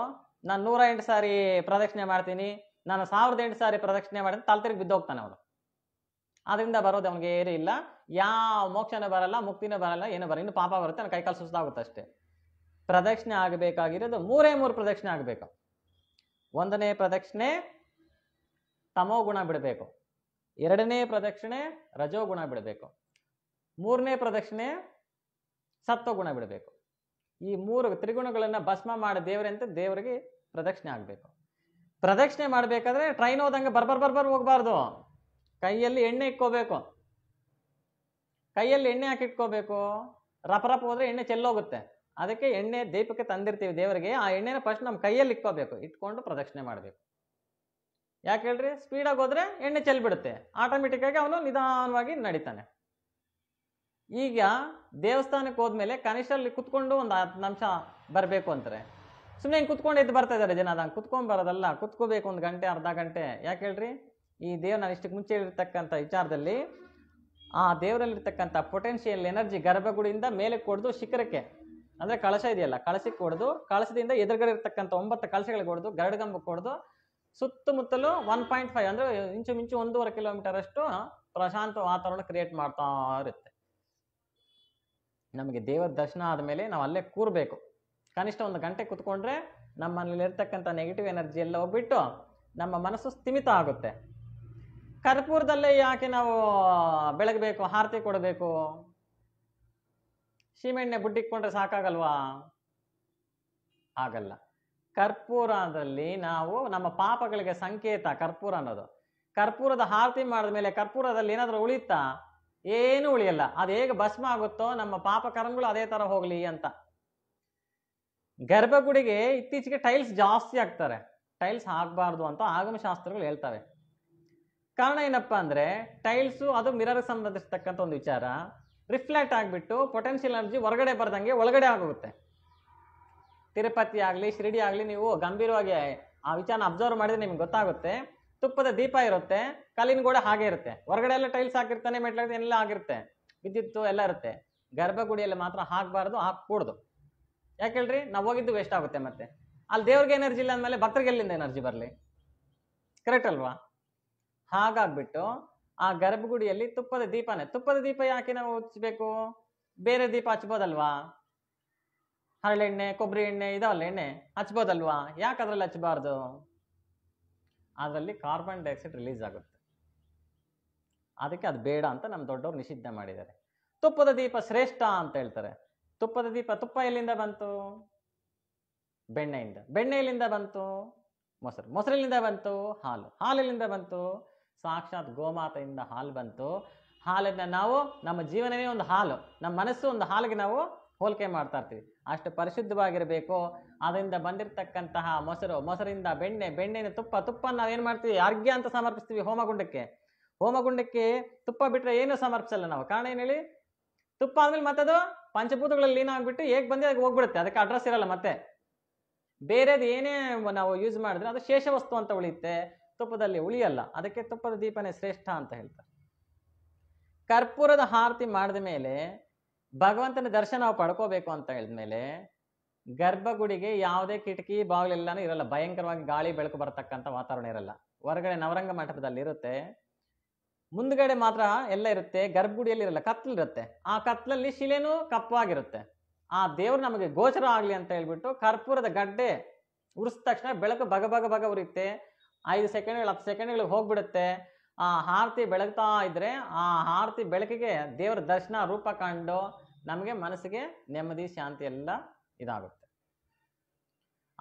ನಾನು ನೂರ ಎಂಟು ಸಾರಿ ಪ್ರದಕ್ಷಿಣೆ ಮಾಡ್ತೀನಿ ನಾನು ಸಾವಿರದ ಎಂಟು ಸಾರಿ ಪ್ರದಕ್ಷಿಣೆ ಮಾಡಿದ್ರೆ ತಿರುಗಿ ಬಿದ್ದೋಗ್ತಾನೆ ಅವನು ಅದರಿಂದ ಬರೋದು ಅವನಿಗೆ ಏರಿ ಇಲ್ಲ ಯಾವ ಮೋಕ್ಷನ ಬರಲ್ಲ ಮುಕ್ತಿನೂ ಬರಲ್ಲ ಏನೋ ಬರೋ ಇನ್ನು ಪಾಪ ಬರುತ್ತೆ ನನ್ನ ಕೈಕಾಲು ಸುಸ್ತಾಗುತ್ತೆ ಅಷ್ಟೇ ಪ್ರದಕ್ಷಿಣೆ ಆಗಬೇಕಾಗಿರೋದು ಮೂರೇ ಮೂರು ಪ್ರದಕ್ಷಿಣೆ ಆಗಬೇಕು ಒಂದನೇ ಪ್ರದಕ್ಷಿಣೆ ತಮೋ ಗುಣ ಬಿಡಬೇಕು ಎರಡನೇ ಪ್ರದಕ್ಷಿಣೆ ರಜೋ ಗುಣ ಬಿಡಬೇಕು ಮೂರನೇ ಪ್ರದಕ್ಷಿಣೆ ಗುಣ ಬಿಡಬೇಕು ಈ ಮೂರು ತ್ರಿಗುಣಗಳನ್ನು ಭಸ್ಮ ಮಾಡಿ ದೇವರಂತೆ ದೇವರಿಗೆ ಪ್ರದಕ್ಷಿಣೆ ಆಗಬೇಕು ಪ್ರದಕ್ಷಿಣೆ ಮಾಡಬೇಕಾದ್ರೆ ಟ್ರೈನ್ ಹೋದಂಗೆ ಬರ್ಬರ್ ಬರ್ಬರ್ ಹೋಗ್ಬಾರ್ದು ಕೈಯಲ್ಲಿ ಎಣ್ಣೆ ಇಕ್ಕೋಬೇಕು ಕೈಯಲ್ಲಿ ಎಣ್ಣೆ ಹಾಕಿಟ್ಕೋಬೇಕು ರಪ ರಪ ಹೋದ್ರೆ ಎಣ್ಣೆ ಚೆಲ್ಲೋಗುತ್ತೆ ಅದಕ್ಕೆ ಎಣ್ಣೆ ದೀಪಕ್ಕೆ ತಂದಿರ್ತೀವಿ ದೇವರಿಗೆ ಆ ಎಣ್ಣೆನ ಫಸ್ಟ್ ನಮ್ಮ ಕೈಯಲ್ಲಿ ಇಟ್ಕೋಬೇಕು ಇಟ್ಕೊಂಡು ಪ್ರದಕ್ಷಿಣೆ ಮಾಡಬೇಕು ಯಾಕೆ ಹೇಳ್ರಿ ಸ್ಪೀಡಾಗಿ ಹೋದರೆ ಎಣ್ಣೆ ಚೆಲ್ಬಿಡುತ್ತೆ ಆಟೋಮೆಟಿಕ್ಕಾಗಿ ಅವನು ನಿಧಾನವಾಗಿ ನಡೀತಾನೆ ಈಗ ದೇವಸ್ಥಾನಕ್ಕೆ ಹೋದ್ಮೇಲೆ ಕನಿಷ್ಠ ಅಲ್ಲಿ ಕುತ್ಕೊಂಡು ಒಂದು ಹತ್ತು ನಿಮಿಷ ಬರಬೇಕು ಅಂತಾರೆ ಸುಮ್ಮನೆ ಹಿಂಗೆ ಕುತ್ಕೊಂಡು ಎದ್ದು ಬರ್ತಾ ಇದ್ದಾರೆ ಜನ ಅದಂಗೆ ಕುತ್ಕೊಂಡು ಬರೋದಲ್ಲ ಕುತ್ಕೋಬೇಕು ಒಂದು ಗಂಟೆ ಅರ್ಧ ಗಂಟೆ ಯಾಕೆ ಹೇಳ್ರಿ ಈ ದೇವ್ರು ನಾನು ಇಷ್ಟಕ್ಕೆ ಮುಂಚೆ ಇರ್ತಕ್ಕಂಥ ವಿಚಾರದಲ್ಲಿ ಆ ದೇವರಲ್ಲಿರ್ತಕ್ಕಂಥ ಪೊಟೆನ್ಷಿಯಲ್ ಎನರ್ಜಿ ಗರ್ಭಗುಡಿಯಿಂದ ಮೇಲೆ ಕೊಡ್ದು ಶಿಖರಕ್ಕೆ ಅಂದರೆ ಕಳಶ ಇದೆಯಲ್ಲ ಕಳಸಕ್ಕೆ ಹೊಡೆದು ಕಳಶದಿಂದ ಎದುರುಗಡೆ ಇರ್ತಕ್ಕಂಥ ಒಂಬತ್ತು ಕಳಶಗಳಿಗೆ ಹೊಡೆದು ಗರಡಗಂಬಕ್ಕೆ ಹೊಡೆದು ಸುತ್ತಮುತ್ತಲು ಒನ್ ಪಾಯಿಂಟ್ ಫೈವ್ ಅಂದರೆ ಮಿಂಚು ಒಂದೂವರೆ ಕಿಲೋಮೀಟರ್ ಅಷ್ಟು ಪ್ರಶಾಂತ ವಾತಾವರಣ ಕ್ರಿಯೇಟ್ ಮಾಡ್ತಾ ಇರುತ್ತೆ ನಮಗೆ ದೇವರ ದರ್ಶನ ಆದಮೇಲೆ ನಾವು ಅಲ್ಲೇ ಕೂರಬೇಕು ಕನಿಷ್ಠ ಒಂದು ಗಂಟೆ ಕುತ್ಕೊಂಡ್ರೆ ನಮ್ಮಲ್ಲಿರ್ತಕ್ಕಂಥ ನೆಗೆಟಿವ್ ಎನರ್ಜಿ ಎಲ್ಲ ಹೋಗ್ಬಿಟ್ಟು ನಮ್ಮ ಮನಸ್ಸು ಸ್ಥಿಮಿತ ಆಗುತ್ತೆ ಕರ್ಪೂರದಲ್ಲೇ ಯಾಕೆ ನಾವು ಬೆಳಗಬೇಕು ಹಾರತಿ ಕೊಡಬೇಕು ಸೀಮೆಣ್ಣೆ ಬುಡ್ಡಿಕ್ಕೊಂಡ್ರೆ ಸಾಕಾಗಲ್ವಾ ಆಗಲ್ಲ ಕರ್ಪೂರದಲ್ಲಿ ನಾವು ನಮ್ಮ ಪಾಪಗಳಿಗೆ ಸಂಕೇತ ಕರ್ಪೂರ ಅನ್ನೋದು ಕರ್ಪೂರದ ಆರತಿ ಮಾಡಿದ ಮೇಲೆ ಕರ್ಪೂರದಲ್ಲಿ ಏನಾದರೂ ಉಳಿತಾ ಏನೂ ಉಳಿಯಲ್ಲ ಅದು ಹೇಗೆ ಭಸ್ಮ ಆಗುತ್ತೋ ನಮ್ಮ ಪಾಪ ಕರ್ಮಗಳು ಅದೇ ಥರ ಹೋಗಲಿ ಅಂತ ಗರ್ಭಗುಡಿಗೆ ಇತ್ತೀಚೆಗೆ ಟೈಲ್ಸ್ ಜಾಸ್ತಿ ಆಗ್ತಾರೆ ಟೈಲ್ಸ್ ಆಗ್ಬಾರ್ದು ಅಂತ ಆಗಮಶಾಸ್ತ್ರಗಳು ಹೇಳ್ತವೆ ಕಾರಣ ಏನಪ್ಪ ಅಂದರೆ ಟೈಲ್ಸು ಅದು ಮಿರರ್ ಸಂಬಂಧಿಸತಕ್ಕಂಥ ಒಂದು ವಿಚಾರ ರಿಫ್ಲೆಕ್ಟ್ ಆಗಿಬಿಟ್ಟು ಪೊಟೆನ್ಷಿಯಲ್ ಎನರ್ಜಿ ಹೊರಗಡೆ ಬರ್ದಂಗೆ ಒಳಗಡೆ ಆಗೋಗುತ್ತೆ ತಿರುಪತಿ ಆಗಲಿ ಶಿರಡಿ ಆಗಲಿ ನೀವು ಗಂಭೀರವಾಗಿ ಆ ವಿಚಾರನ ಅಬ್ಸರ್ವ್ ಮಾಡಿದ್ರೆ ನಿಮ್ಗೆ ಗೊತ್ತಾಗುತ್ತೆ ತುಪ್ಪದ ದೀಪ ಇರುತ್ತೆ ಕಲ್ಲಿನ ಗೋಡೆ ಹಾಗೆ ಇರುತ್ತೆ ಹೊರಗಡೆ ಎಲ್ಲ ಟೈಲ್ಸ್ ಹಾಕಿರ್ತಾನೆ ಮೆಟ್ಲಾಗ ಎಲ್ಲ ಆಗಿರುತ್ತೆ ವಿದ್ಯುತ್ತು ಎಲ್ಲ ಇರುತ್ತೆ ಗರ್ಭಗುಡಿಯಲ್ಲಿ ಮಾತ್ರ ಹಾಕಬಾರ್ದು ಹಾಕೂಡ್ದು ಯಾಕೆ ಹೇಳ್ರಿ ನಾವು ಹೋಗಿದ್ದು ವೇಸ್ಟ್ ಆಗುತ್ತೆ ಮತ್ತೆ ಅಲ್ಲಿ ದೇವ್ರಿಗೆ ಎನರ್ಜಿ ಇಲ್ಲ ಅಂದಮೇಲೆ ಭಕ್ತರಿಗೆ ಎಲ್ಲಿಂದ ಎನರ್ಜಿ ಬರಲಿ ಕರೆಕ್ಟ್ ಅಲ್ವಾ ಹಾಗಾಗ್ಬಿಟ್ಟು ಆ ಗರ್ಭಗುಡಿಯಲ್ಲಿ ತುಪ್ಪದ ದೀಪನೇ ತುಪ್ಪದ ದೀಪ ಯಾಕೆ ನಾವು ಹಚ್ಚಬೇಕು ಬೇರೆ ದೀಪ ಹಚ್ಬೋದಲ್ವಾ ಹರಳೆಣ್ಣೆ ಕೊಬ್ಬರಿ ಎಣ್ಣೆ ಇದಾವಲ್ಲ ಎಣ್ಣೆ ಹಚ್ಬೋದಲ್ವಾ ಯಾಕೆ ಅದರಲ್ಲಿ ಹಚ್ಚಬಾರ್ದು ಅದರಲ್ಲಿ ಕಾರ್ಬನ್ ಡೈಆಕ್ಸೈಡ್ ರಿಲೀಸ್ ಆಗುತ್ತೆ ಅದಕ್ಕೆ ಅದು ಬೇಡ ಅಂತ ನಮ್ಮ ದೊಡ್ಡವರು ನಿಷಿದ್ಧ ಮಾಡಿದ್ದಾರೆ ತುಪ್ಪದ ದೀಪ ಶ್ರೇಷ್ಠ ಅಂತ ಹೇಳ್ತಾರೆ ತುಪ್ಪದ ದೀಪ ತುಪ್ಪ ಎಲ್ಲಿಂದ ಬಂತು ಬೆಣ್ಣೆಯಿಂದ ಬೆಣ್ಣೆಯಲ್ಲಿಂದ ಬಂತು ಮೊಸರು ಮೊಸರಿನಿಂದ ಬಂತು ಹಾಲು ಹಾಲಿನಿಂದ ಬಂತು ಸಾಕ್ಷಾತ್ ಗೋಮಾತೆಯಿಂದ ಹಾಲು ಬಂತು ಹಾಲನ್ನ ನಾವು ನಮ್ಮ ಜೀವನವೇ ಒಂದು ಹಾಲು ನಮ್ಮ ಮನಸ್ಸು ಒಂದು ಹಾಲಿಗೆ ನಾವು ಹೋಲಿಕೆ ಮಾಡ್ತಾ ಇರ್ತೀವಿ ಅಷ್ಟು ಪರಿಶುದ್ಧವಾಗಿರಬೇಕು ಅದರಿಂದ ಬಂದಿರತಕ್ಕಂತಹ ಮೊಸರು ಮೊಸರಿಂದ ಬೆಣ್ಣೆ ಬೆಣ್ಣೆನ ತುಪ್ಪ ನಾವು ಏನು ಮಾಡ್ತೀವಿ ಅರ್ಘ್ಯ ಅಂತ ಸಮರ್ಪಿಸ್ತೀವಿ ಹೋಮಗುಂಡಕ್ಕೆ ಹೋಮಗುಂಡಕ್ಕೆ ತುಪ್ಪ ಬಿಟ್ಟರೆ ಏನು ಸಮರ್ಪಿಸಲ್ಲ ನಾವು ಕಾರಣ ಏನು ಹೇಳಿ ತುಪ್ಪ ಆದ್ಮೇಲೆ ಮತ್ತದು ಪಂಚಭೂತಗಳಲ್ಲಿ ಲೀನ ಆಗಿಬಿಟ್ಟು ಹೇಗೆ ಬಂದಿ ಅದಕ್ಕೆ ಹೋಗ್ಬಿಡುತ್ತೆ ಅದಕ್ಕೆ ಅಡ್ರೆಸ್ ಇರಲ್ಲ ಮತ್ತೆ ಬೇರೆದು ಏನೇ ನಾವು ಯೂಸ್ ಮಾಡಿದ್ರೆ ಅದು ಶೇಷ ವಸ್ತು ಅಂತ ಉಳಿಯುತ್ತೆ ತುಪ್ಪದಲ್ಲಿ ಉಳಿಯಲ್ಲ ಅದಕ್ಕೆ ತುಪ್ಪದ ದೀಪನೇ ಶ್ರೇಷ್ಠ ಅಂತ ಹೇಳ್ತಾರೆ ಕರ್ಪೂರದ ಆರತಿ ಮಾಡಿದ ಮೇಲೆ ಭಗವಂತನ ದರ್ಶನ ನಾವು ಪಡ್ಕೋಬೇಕು ಅಂತ ಹೇಳಿದ್ಮೇಲೆ ಗರ್ಭಗುಡಿಗೆ ಯಾವುದೇ ಕಿಟಕಿ ಬಾಗಿಲೆಲ್ಲಾನು ಇರಲ್ಲ ಭಯಂಕರವಾಗಿ ಗಾಳಿ ಬೆಳಕು ಬರತಕ್ಕಂಥ ವಾತಾವರಣ ಇರಲ್ಲ ಹೊರಗಡೆ ನವರಂಗ ಮಂಟಪದಲ್ಲಿ ಇರುತ್ತೆ ಮುಂದ್ಗಡೆ ಮಾತ್ರ ಎಲ್ಲ ಇರುತ್ತೆ ಗರ್ಭಗುಡಿಯಲ್ಲಿ ಇರಲ್ಲ ಕತ್ಲಿರುತ್ತೆ ಆ ಕತ್ಲಲ್ಲಿ ಶಿಲೆನೂ ಕಪ್ಪಾಗಿರುತ್ತೆ ಆ ದೇವ್ರು ನಮಗೆ ಗೋಚರ ಆಗಲಿ ಅಂತ ಹೇಳ್ಬಿಟ್ಟು ಕರ್ಪೂರದ ಗಡ್ಡೆ ಉರಿಸಿದ ತಕ್ಷಣ ಬೆಳಕು ಬಗ ಬಗ ಬಗ ಉರಿಯುತ್ತೆ ಐದು ಸೆಕೆಂಡ್ಗಳು ಹತ್ತು ಸೆಕೆಂಡ್ಗಳಿಗೆ ಹೋಗ್ಬಿಡುತ್ತೆ ಆ ಆರತಿ ಬೆಳಗ್ತಾ ಇದ್ದರೆ ಆ ಆರತಿ ಬೆಳಕಿಗೆ ದೇವರ ದರ್ಶನ ರೂಪ ಕಂಡು ನಮಗೆ ಮನಸ್ಸಿಗೆ ನೆಮ್ಮದಿ ಶಾಂತಿ ಎಲ್ಲ ಇದಾಗುತ್ತೆ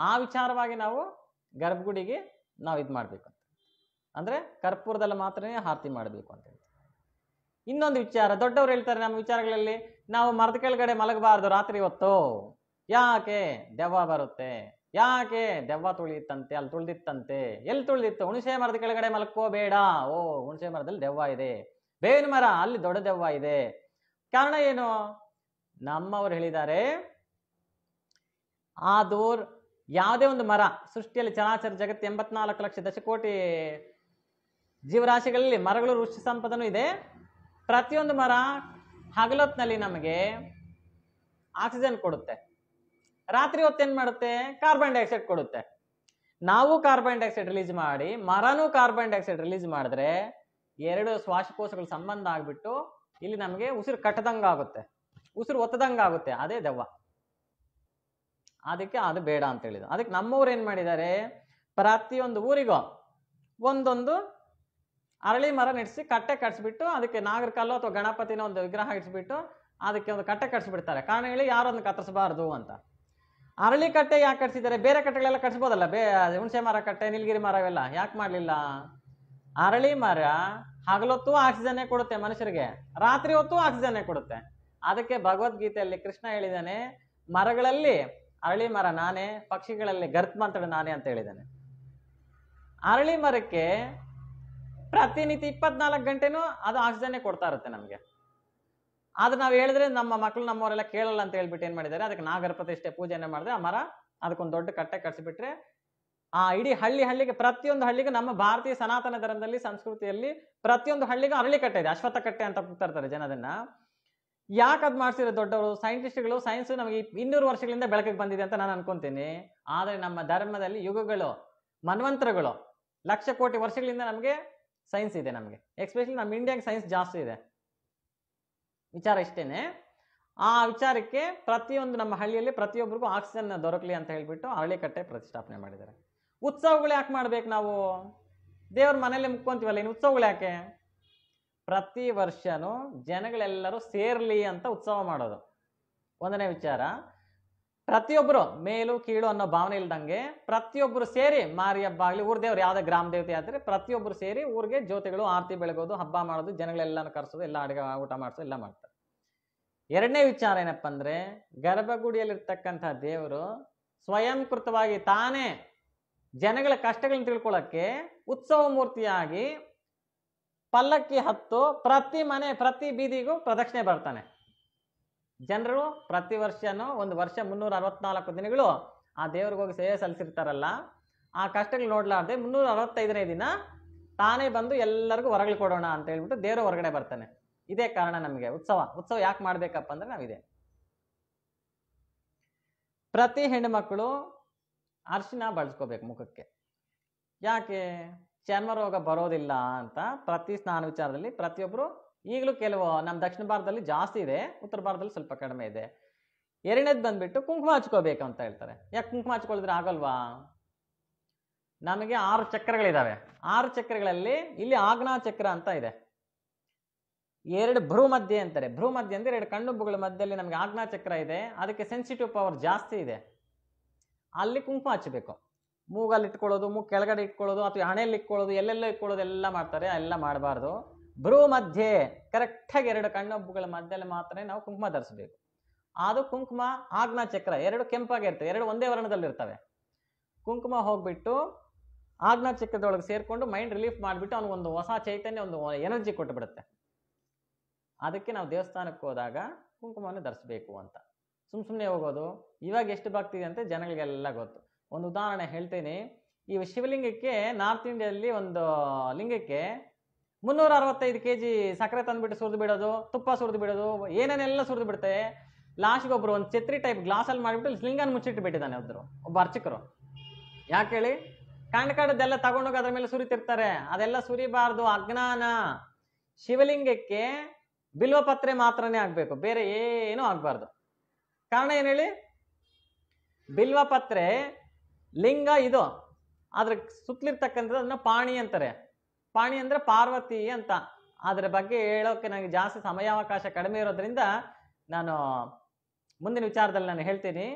ಆ ವಿಚಾರವಾಗಿ ನಾವು ಗರ್ಭಗುಡಿಗೆ ನಾವು ಇದು ಮಾಡಬೇಕು ಅಂತ ಅಂದರೆ ಕರ್ಪೂರದಲ್ಲಿ ಮಾತ್ರ ಆರತಿ ಮಾಡಬೇಕು ಅಂತ ಇನ್ನೊಂದು ವಿಚಾರ ದೊಡ್ಡವರು ಹೇಳ್ತಾರೆ ನಮ್ಮ ವಿಚಾರಗಳಲ್ಲಿ ನಾವು ಮರದ ಕೆಳಗಡೆ ಮಲಗಬಾರ್ದು ರಾತ್ರಿ ಹೊತ್ತು ಯಾಕೆ ದೆವ್ವ ಬರುತ್ತೆ ಯಾಕೆ ದೆವ್ವ ತುಳಿಯುತ್ತಂತೆ ಅಲ್ಲಿ ತುಳಿದಿತ್ತಂತೆ ಎಲ್ಲಿ ತುಳಿದಿತ್ತು ಹುಣಸೆ ಮರದ ಕೆಳಗಡೆ ಮಲ್ಕೋಬೇಡ ಓ ಹುಣಸೆ ಮರದಲ್ಲಿ ದೆವ್ವ ಇದೆ ಬೇವಿನ ಮರ ಅಲ್ಲಿ ದೊಡ್ಡ ದೆವ್ವ ಇದೆ ಕಾರಣ ಏನು ನಮ್ಮವರು ಹೇಳಿದ್ದಾರೆ ಆ ದೂರ್ ಯಾವುದೇ ಒಂದು ಮರ ಸೃಷ್ಟಿಯಲ್ಲಿ ಚರಾಚರ ಜಗತ್ತು ಎಂಬತ್ನಾಲ್ಕು ಲಕ್ಷ ದಶಕೋಟಿ ಜೀವರಾಶಿಗಳಲ್ಲಿ ಮರಗಳು ಋಷಿ ಸಂಪದನು ಇದೆ ಪ್ರತಿಯೊಂದು ಮರ ಹಗಲೊತ್ತಿನಲ್ಲಿ ನಮಗೆ ಆಕ್ಸಿಜನ್ ಕೊಡುತ್ತೆ ರಾತ್ರಿ ಹೊತ್ತೇನ್ ಮಾಡುತ್ತೆ ಕಾರ್ಬನ್ ಡೈಆಕ್ಸೈಡ್ ಕೊಡುತ್ತೆ ನಾವು ಕಾರ್ಬನ್ ಡೈಆಕ್ಸೈಡ್ ರಿಲೀಸ್ ಮಾಡಿ ಮರನೂ ಕಾರ್ಬನ್ ಡೈಆಕ್ಸೈಡ್ ರಿಲೀಸ್ ಮಾಡಿದ್ರೆ ಎರಡು ಶ್ವಾಸಕೋಶಗಳ ಸಂಬಂಧ ಆಗ್ಬಿಟ್ಟು ಇಲ್ಲಿ ನಮಗೆ ಉಸಿರು ಆಗುತ್ತೆ ಉಸಿರು ಆಗುತ್ತೆ ಅದೇ ದೆವ್ವ ಅದಕ್ಕೆ ಅದು ಬೇಡ ಅಂತ ಹೇಳಿದ್ರು ಅದಕ್ಕೆ ನಮ್ಮವ್ರು ಏನ್ ಮಾಡಿದ್ದಾರೆ ಪ್ರತಿಯೊಂದು ಊರಿಗೂ ಒಂದೊಂದು ಅರಳಿ ಮರ ನೆಡ್ಸಿ ಕಟ್ಟೆ ಕಟ್ಸ್ಬಿಟ್ಟು ಅದಕ್ಕೆ ನಾಗರಕಲ್ಲು ಅಥವಾ ಗಣಪತಿನ ಒಂದು ವಿಗ್ರಹ ಇಟ್ಸ್ಬಿಟ್ಟು ಅದಕ್ಕೆ ಒಂದು ಕಟ್ಟೆ ಕಟ್ಸ್ಬಿಡ್ತಾರೆ ಕಾರಣ ಹೇಳಿ ಯಾರೊಂದು ಕತ್ತರಿಸಬಾರ್ದು ಅಂತ ಅರಳಿ ಕಟ್ಟೆ ಯಾಕೆ ಕಟ್ಸಿದ್ದಾರೆ ಬೇರೆ ಕಟ್ಟೆಗಳೆಲ್ಲ ಕಟ್ಸ್ಬೋದಲ್ಲ ಬೇ ಹುಣಸೆ ಮರ ಕಟ್ಟೆ ನೀಲಗಿರಿ ಮರವೆಲ್ಲ ಯಾಕೆ ಮಾಡಲಿಲ್ಲ ಅರಳಿ ಮರ ಹಗಲೊತ್ತು ಆಕ್ಸಿಜನ್ ಕೊಡುತ್ತೆ ಮನುಷ್ಯರಿಗೆ ರಾತ್ರಿ ಹೊತ್ತು ಆಕ್ಸಿಜನ್ ಕೊಡುತ್ತೆ ಅದಕ್ಕೆ ಭಗವದ್ಗೀತೆಯಲ್ಲಿ ಕೃಷ್ಣ ಹೇಳಿದ್ದಾನೆ ಮರಗಳಲ್ಲಿ ಅರಳಿ ಮರ ನಾನೇ ಪಕ್ಷಿಗಳಲ್ಲಿ ಗರ್ತ್ ಮಂತ್ರ ನಾನೇ ಅಂತ ಹೇಳಿದ್ದಾನೆ ಅರಳಿ ಮರಕ್ಕೆ ಪ್ರತಿನಿತ್ಯ ಇಪ್ಪತ್ನಾಲ್ಕು ಗಂಟೆನೂ ಅದು ಆಕ್ಸಿಜನ್ ಕೊಡ್ತಾ ಇರುತ್ತೆ ನಮಗೆ ಆದ್ರೆ ನಾವು ಹೇಳಿದ್ರೆ ನಮ್ಮ ಮಕ್ಕಳು ನಮ್ಮವರೆಲ್ಲ ಕೇಳಲ್ಲ ಅಂತ ಹೇಳ್ಬಿಟ್ಟು ಏನ್ ಮಾಡಿದ್ದಾರೆ ಅದಕ್ಕೆ ನಾಗರ ಪ್ರತಿಷ್ಠೆ ಪೂಜೆನೇ ಮಾಡಿದ್ರೆ ಆ ಮರ ಅದಕ್ಕೊಂದು ದೊಡ್ಡ ಕಟ್ಟೆ ಕಟ್ಸಿಬಿಟ್ರೆ ಆ ಇಡೀ ಹಳ್ಳಿ ಹಳ್ಳಿಗೆ ಪ್ರತಿಯೊಂದು ಹಳ್ಳಿಗೂ ನಮ್ಮ ಭಾರತೀಯ ಸನಾತನ ಧರ್ಮದಲ್ಲಿ ಸಂಸ್ಕೃತಿಯಲ್ಲಿ ಪ್ರತಿಯೊಂದು ಹಳ್ಳಿಗೂ ಅರಳಿ ಕಟ್ಟೆ ಇದೆ ಅಶ್ವಥ ಕಟ್ಟೆ ಅಂತ ಇರ್ತಾರೆ ಜನದನ್ನ ಯಾಕೆ ಅದು ಮಾಡಿಸಿರೋ ದೊಡ್ಡವರು ಸೈಂಟಿಸ್ಟ್ಗಳು ಸೈನ್ಸ್ ನಮಗೆ ಇನ್ನೂರು ವರ್ಷಗಳಿಂದ ಬೆಳಕಿಗೆ ಬಂದಿದೆ ಅಂತ ನಾನು ಅನ್ಕೊಂತೀನಿ ಆದರೆ ನಮ್ಮ ಧರ್ಮದಲ್ಲಿ ಯುಗಗಳು ಮನ್ವಂತರಗಳು ಲಕ್ಷ ಕೋಟಿ ವರ್ಷಗಳಿಂದ ನಮಗೆ ಸೈನ್ಸ್ ಇದೆ ನಮಗೆ ಎಕ್ಸ್ಪೆಷಲಿ ನಮ್ಮ ಇಂಡಿಯಾಗೆ ಸೈನ್ಸ್ ಜಾಸ್ತಿ ಇದೆ ವಿಚಾರ ಇಷ್ಟೇ ಆ ವಿಚಾರಕ್ಕೆ ಪ್ರತಿಯೊಂದು ನಮ್ಮ ಹಳ್ಳಿಯಲ್ಲಿ ಪ್ರತಿಯೊಬ್ಬರಿಗೂ ಆಕ್ಸಿಜನ್ ದೊರಕಲಿ ಅಂತ ಹೇಳಿಬಿಟ್ಟು ಕಟ್ಟೆ ಪ್ರತಿಷ್ಠಾಪನೆ ಮಾಡಿದ್ದಾರೆ ಉತ್ಸವಗಳು ಯಾಕೆ ಮಾಡ್ಬೇಕು ನಾವು ದೇವ್ರ ಮನೇಲಿ ಮುಕ್ಕೊಂತೀವಲ್ಲ ಇನ್ನು ಉತ್ಸವಗಳು ಯಾಕೆ ಪ್ರತಿ ವರ್ಷನೂ ಜನಗಳೆಲ್ಲರೂ ಸೇರಲಿ ಅಂತ ಉತ್ಸವ ಮಾಡೋದು ಒಂದನೇ ವಿಚಾರ ಪ್ರತಿಯೊಬ್ಬರು ಮೇಲು ಕೀಳು ಅನ್ನೋ ಭಾವನೆ ಇಲ್ದಂಗೆ ಪ್ರತಿಯೊಬ್ಬರು ಸೇರಿ ಮಾರಿ ಹಬ್ಬ ಆಗಲಿ ಊರ ದೇವ್ರು ಯಾವುದೇ ಗ್ರಾಮ ದೇವತೆ ಆದರೆ ಪ್ರತಿಯೊಬ್ಬರು ಸೇರಿ ಊರಿಗೆ ಜ್ಯೋತಿಗಳು ಆರತಿ ಬೆಳಗೋದು ಹಬ್ಬ ಮಾಡೋದು ಜನಗಳೆಲ್ಲನೂ ಕರೆಸೋದು ಎಲ್ಲ ಅಡುಗೆ ಊಟ ಮಾಡಿಸೋದು ಎಲ್ಲ ಮಾಡ್ತಾರೆ ಎರಡನೇ ವಿಚಾರ ಏನಪ್ಪ ಅಂದರೆ ಗರ್ಭಗುಡಿಯಲ್ಲಿರ್ತಕ್ಕಂಥ ದೇವರು ಸ್ವಯಂಕೃತವಾಗಿ ತಾನೇ ಜನಗಳ ಕಷ್ಟಗಳನ್ನ ತಿಳ್ಕೊಳ್ಳೋಕ್ಕೆ ಉತ್ಸವ ಮೂರ್ತಿಯಾಗಿ ಪಲ್ಲಕ್ಕಿ ಹತ್ತು ಪ್ರತಿ ಮನೆ ಪ್ರತಿ ಬೀದಿಗೂ ಪ್ರದಕ್ಷಿಣೆ ಬರ್ತಾನೆ ಜನರು ಪ್ರತಿ ವರ್ಷನೂ ಒಂದು ವರ್ಷ ಮುನ್ನೂರ ಅರವತ್ನಾಲ್ಕು ದಿನಗಳು ಆ ಹೋಗಿ ಸೇವೆ ಸಲ್ಲಿಸಿರ್ತಾರಲ್ಲ ಆ ಕಷ್ಟಗಳು ನೋಡ್ಲಾರ್ದೆ ಮುನ್ನೂರ ಅರವತ್ತೈದನೇ ದಿನ ತಾನೇ ಬಂದು ಎಲ್ಲರಿಗೂ ಹೊರಗಳು ಕೊಡೋಣ ಅಂತ ಹೇಳ್ಬಿಟ್ಟು ದೇವರು ಹೊರಗಡೆ ಬರ್ತಾನೆ ಇದೇ ಕಾರಣ ನಮಗೆ ಉತ್ಸವ ಉತ್ಸವ ಯಾಕೆ ಮಾಡ್ಬೇಕಪ್ಪ ಅಂದ್ರೆ ನಾವಿದೆ ಪ್ರತಿ ಮಕ್ಕಳು ಅರ್ಶಿನ ಬಳಸ್ಕೋಬೇಕು ಮುಖಕ್ಕೆ ಯಾಕೆ ಚರ್ಮ ರೋಗ ಬರೋದಿಲ್ಲ ಅಂತ ಪ್ರತಿ ಸ್ನಾನ ವಿಚಾರದಲ್ಲಿ ಪ್ರತಿಯೊಬ್ಬರು ಈಗಲೂ ಕೆಲವು ನಮ್ಮ ದಕ್ಷಿಣ ಭಾರತದಲ್ಲಿ ಜಾಸ್ತಿ ಇದೆ ಉತ್ತರ ಭಾರತದಲ್ಲಿ ಸ್ವಲ್ಪ ಕಡಿಮೆ ಇದೆ ಎರಡನೇದು ಬಂದ್ಬಿಟ್ಟು ಕುಂಕುಮ ಹಚ್ಕೋಬೇಕು ಅಂತ ಹೇಳ್ತಾರೆ ಯಾಕೆ ಕುಂಕುಮ ಹಚ್ಕೊಳಿದ್ರೆ ಆಗಲ್ವಾ ನಮಗೆ ಆರು ಚಕ್ರಗಳಿದಾವೆ ಆರು ಚಕ್ರಗಳಲ್ಲಿ ಇಲ್ಲಿ ಆಗ್ನ ಚಕ್ರ ಅಂತ ಇದೆ ಎರಡು ಭ್ರೂ ಮಧ್ಯೆ ಅಂತಾರೆ ಭ್ರೂ ಮಧ್ಯೆ ಅಂದರೆ ಎರಡು ಕಣ್ಣುಬ್ಬುಗಳ ಮಧ್ಯದಲ್ಲಿ ನಮಗೆ ಆಜ್ಞಾಚಕ್ರ ಇದೆ ಅದಕ್ಕೆ ಸೆನ್ಸಿಟಿವ್ ಪವರ್ ಜಾಸ್ತಿ ಇದೆ ಅಲ್ಲಿ ಕುಂಕುಮ ಹಚ್ಚಬೇಕು ಮೂಗಲ್ಲಿ ಇಟ್ಕೊಳ್ಳೋದು ಮೂಗು ಕೆಳಗಡೆ ಇಟ್ಕೊಳ್ಳೋದು ಅಥವಾ ಹಣೆಯಲ್ಲಿ ಇಟ್ಕೊಳ್ಳೋದು ಎಲ್ಲೆಲ್ಲೋ ಇಟ್ಕೊಳ್ಳೋದು ಎಲ್ಲ ಮಾಡ್ತಾರೆ ಎಲ್ಲ ಮಾಡಬಾರ್ದು ಭ್ರೂ ಮಧ್ಯೆ ಕರೆಕ್ಟಾಗಿ ಎರಡು ಕಣ್ಣೊಬ್ಬುಗಳ ಮಧ್ಯದಲ್ಲಿ ಮಾತ್ರ ನಾವು ಕುಂಕುಮ ಧರಿಸಬೇಕು ಅದು ಕುಂಕುಮ ಆಗ್ನ ಚಕ್ರ ಎರಡು ಇರ್ತವೆ ಎರಡು ಒಂದೇ ವರ್ಣದಲ್ಲಿರ್ತವೆ ಕುಂಕುಮ ಹೋಗ್ಬಿಟ್ಟು ಆಗ್ನ ಚಕ್ರದೊಳಗೆ ಸೇರಿಕೊಂಡು ಮೈಂಡ್ ರಿಲೀಫ್ ಮಾಡಿಬಿಟ್ಟು ಅವ್ನಿಗೊಂದು ಹೊಸ ಚೈತನ್ಯ ಒಂದು ಎನರ್ಜಿ ಕೊಟ್ಟು ಬಿಡುತ್ತೆ ಅದಕ್ಕೆ ನಾವು ದೇವಸ್ಥಾನಕ್ಕೆ ಹೋದಾಗ ಕುಂಕುಮವನ್ನು ಧರಿಸ್ಬೇಕು ಅಂತ ಸುಮ್ಮ ಸುಮ್ಮನೆ ಹೋಗೋದು ಇವಾಗ ಎಷ್ಟು ಭಕ್ತಿ ಇದೆ ಅಂತ ಜನಗಳಿಗೆಲ್ಲ ಗೊತ್ತು ಒಂದು ಉದಾಹರಣೆ ಹೇಳ್ತೀನಿ ಈ ಶಿವಲಿಂಗಕ್ಕೆ ನಾರ್ತ್ ಇಂಡಿಯಲ್ಲಿ ಒಂದು ಲಿಂಗಕ್ಕೆ ಮುನ್ನೂರ ಅರವತ್ತೈದು ಕೆ ಜಿ ಸಕ್ಕರೆ ತಂದುಬಿಟ್ಟು ಸುರಿದು ಬಿಡೋದು ತುಪ್ಪ ಸುರಿದು ಬಿಡೋದು ಏನೇನೆಲ್ಲ ಸುರಿದು ಬಿಡುತ್ತೆ ಲಾಸ್ಟ್ಗೆ ಒಬ್ರು ಒಂದು ಛತ್ರಿ ಟೈಪ್ ಗ್ಲಾಸಲ್ಲಿ ಮಾಡಿಬಿಟ್ಟು ಲಿಂಗನ ಮುಚ್ಚಿಟ್ಟು ಬಿಟ್ಟಿದ್ದಾನೆ ಒಬ್ಬರು ಒಬ್ಬ ಅರ್ಚಕರು ಯಾಕೆ ಹೇಳಿ ಕಾಂಡ ಕಾಡದ್ದೆಲ್ಲ ತಗೊಂಡೋಗಿ ಅದ್ರ ಮೇಲೆ ಸುರಿತಿರ್ತಾರೆ ಅದೆಲ್ಲ ಸುರಿಬಾರ್ದು ಅಜ್ಞಾನ ಶಿವಲಿಂಗಕ್ಕೆ ಬಿಲ್ವಪತ್ರೆ ಮಾತ್ರನೇ ಆಗಬೇಕು ಬೇರೆ ಏನೂ ಆಗಬಾರ್ದು ಕಾರಣ ಏನು ಹೇಳಿ ಬಿಲ್ವಪತ್ರೆ ಲಿಂಗ ಇದು ಅದ್ರ ಸುತ್ತಲಿರ್ತಕ್ಕಂಥದ್ದು ಅದನ್ನ ಪಾಣಿ ಅಂತಾರೆ ಪಾಣಿ ಅಂದರೆ ಪಾರ್ವತಿ ಅಂತ ಅದರ ಬಗ್ಗೆ ಹೇಳೋಕೆ ನನಗೆ ಜಾಸ್ತಿ ಸಮಯಾವಕಾಶ ಕಡಿಮೆ ಇರೋದ್ರಿಂದ ನಾನು ಮುಂದಿನ ವಿಚಾರದಲ್ಲಿ ನಾನು ಹೇಳ್ತೀನಿ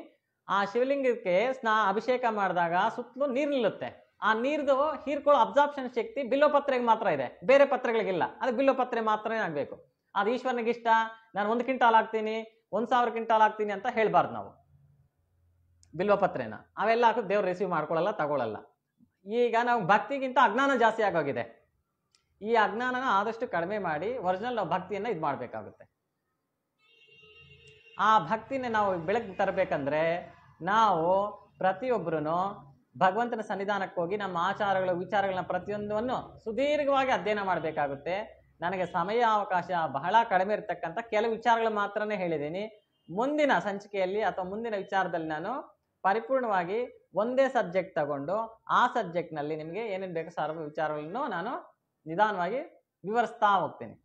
ಆ ಶಿವಲಿಂಗಕ್ಕೆ ಸ್ನಾ ಅಭಿಷೇಕ ಮಾಡಿದಾಗ ಸುತ್ತಲೂ ನೀರು ನಿಲ್ಲುತ್ತೆ ಆ ನೀರ್ದು ಹೀರ್ಕೊಳ್ಳೋ ಅಬ್ಸಾರ್ಪ್ಷನ್ ಶಕ್ತಿ ಬಿಲ್ಲೋ ಪತ್ರೆಗೆ ಮಾತ್ರ ಇದೆ ಬೇರೆ ಪತ್ರೆಗಳಿಗಿಲ್ಲ ಅದು ಬಿಲ್ಲೋ ಪತ್ರೆ ಮಾತ್ರನೇ ಆಗಬೇಕು ಅದು ಈಶ್ವರನಿಗೆ ಇಷ್ಟ ನಾನು ಒಂದು ಕಿಂಟಾಲ್ ಹಾಕ್ತೀನಿ ಒಂದು ಸಾವಿರ ಕಿಂಟಾಲ್ ಹಾಕ್ತೀನಿ ಅಂತ ಹೇಳಬಾರ್ದು ನಾವು ಬಿಲ್ವಪತ್ರೇನ ಅವೆಲ್ಲ ಹಾಕಿದ್ರೆ ದೇವ್ರು ರಿಸೀವ್ ಮಾಡ್ಕೊಳ್ಳಲ್ಲ ತಗೊಳ್ಳಲ್ಲ ಈಗ ನಾವು ಭಕ್ತಿಗಿಂತ ಅಜ್ಞಾನ ಜಾಸ್ತಿ ಆಗೋಗಿದೆ ಈ ಅಜ್ಞಾನನ ಆದಷ್ಟು ಕಡಿಮೆ ಮಾಡಿ ಒರಿಜಿನಲ್ ನಾವು ಭಕ್ತಿಯನ್ನು ಇದು ಮಾಡಬೇಕಾಗುತ್ತೆ ಆ ಭಕ್ತಿನ ನಾವು ಬೆಳಗ್ಗೆ ತರಬೇಕಂದ್ರೆ ನಾವು ಪ್ರತಿಯೊಬ್ಬರೂ ಭಗವಂತನ ಸನ್ನಿಧಾನಕ್ಕೆ ಹೋಗಿ ನಮ್ಮ ಆಚಾರಗಳು ವಿಚಾರಗಳನ್ನ ಪ್ರತಿಯೊಂದನ್ನು ಸುದೀರ್ಘವಾಗಿ ಅಧ್ಯಯನ ಮಾಡಬೇಕಾಗುತ್ತೆ ನನಗೆ ಸಮಯ ಅವಕಾಶ ಬಹಳ ಕಡಿಮೆ ಇರತಕ್ಕಂಥ ಕೆಲವು ವಿಚಾರಗಳು ಮಾತ್ರ ಹೇಳಿದ್ದೀನಿ ಮುಂದಿನ ಸಂಚಿಕೆಯಲ್ಲಿ ಅಥವಾ ಮುಂದಿನ ವಿಚಾರದಲ್ಲಿ ನಾನು ಪರಿಪೂರ್ಣವಾಗಿ ಒಂದೇ ಸಬ್ಜೆಕ್ಟ್ ತಗೊಂಡು ಆ ಸಬ್ಜೆಕ್ಟ್ನಲ್ಲಿ ನಿಮಗೆ ಏನೇನು ಬೇಕು ಸರ್ವ ವಿಚಾರಗಳನ್ನು ನಾನು ನಿಧಾನವಾಗಿ ವಿವರಿಸ್ತಾ ಹೋಗ್ತೀನಿ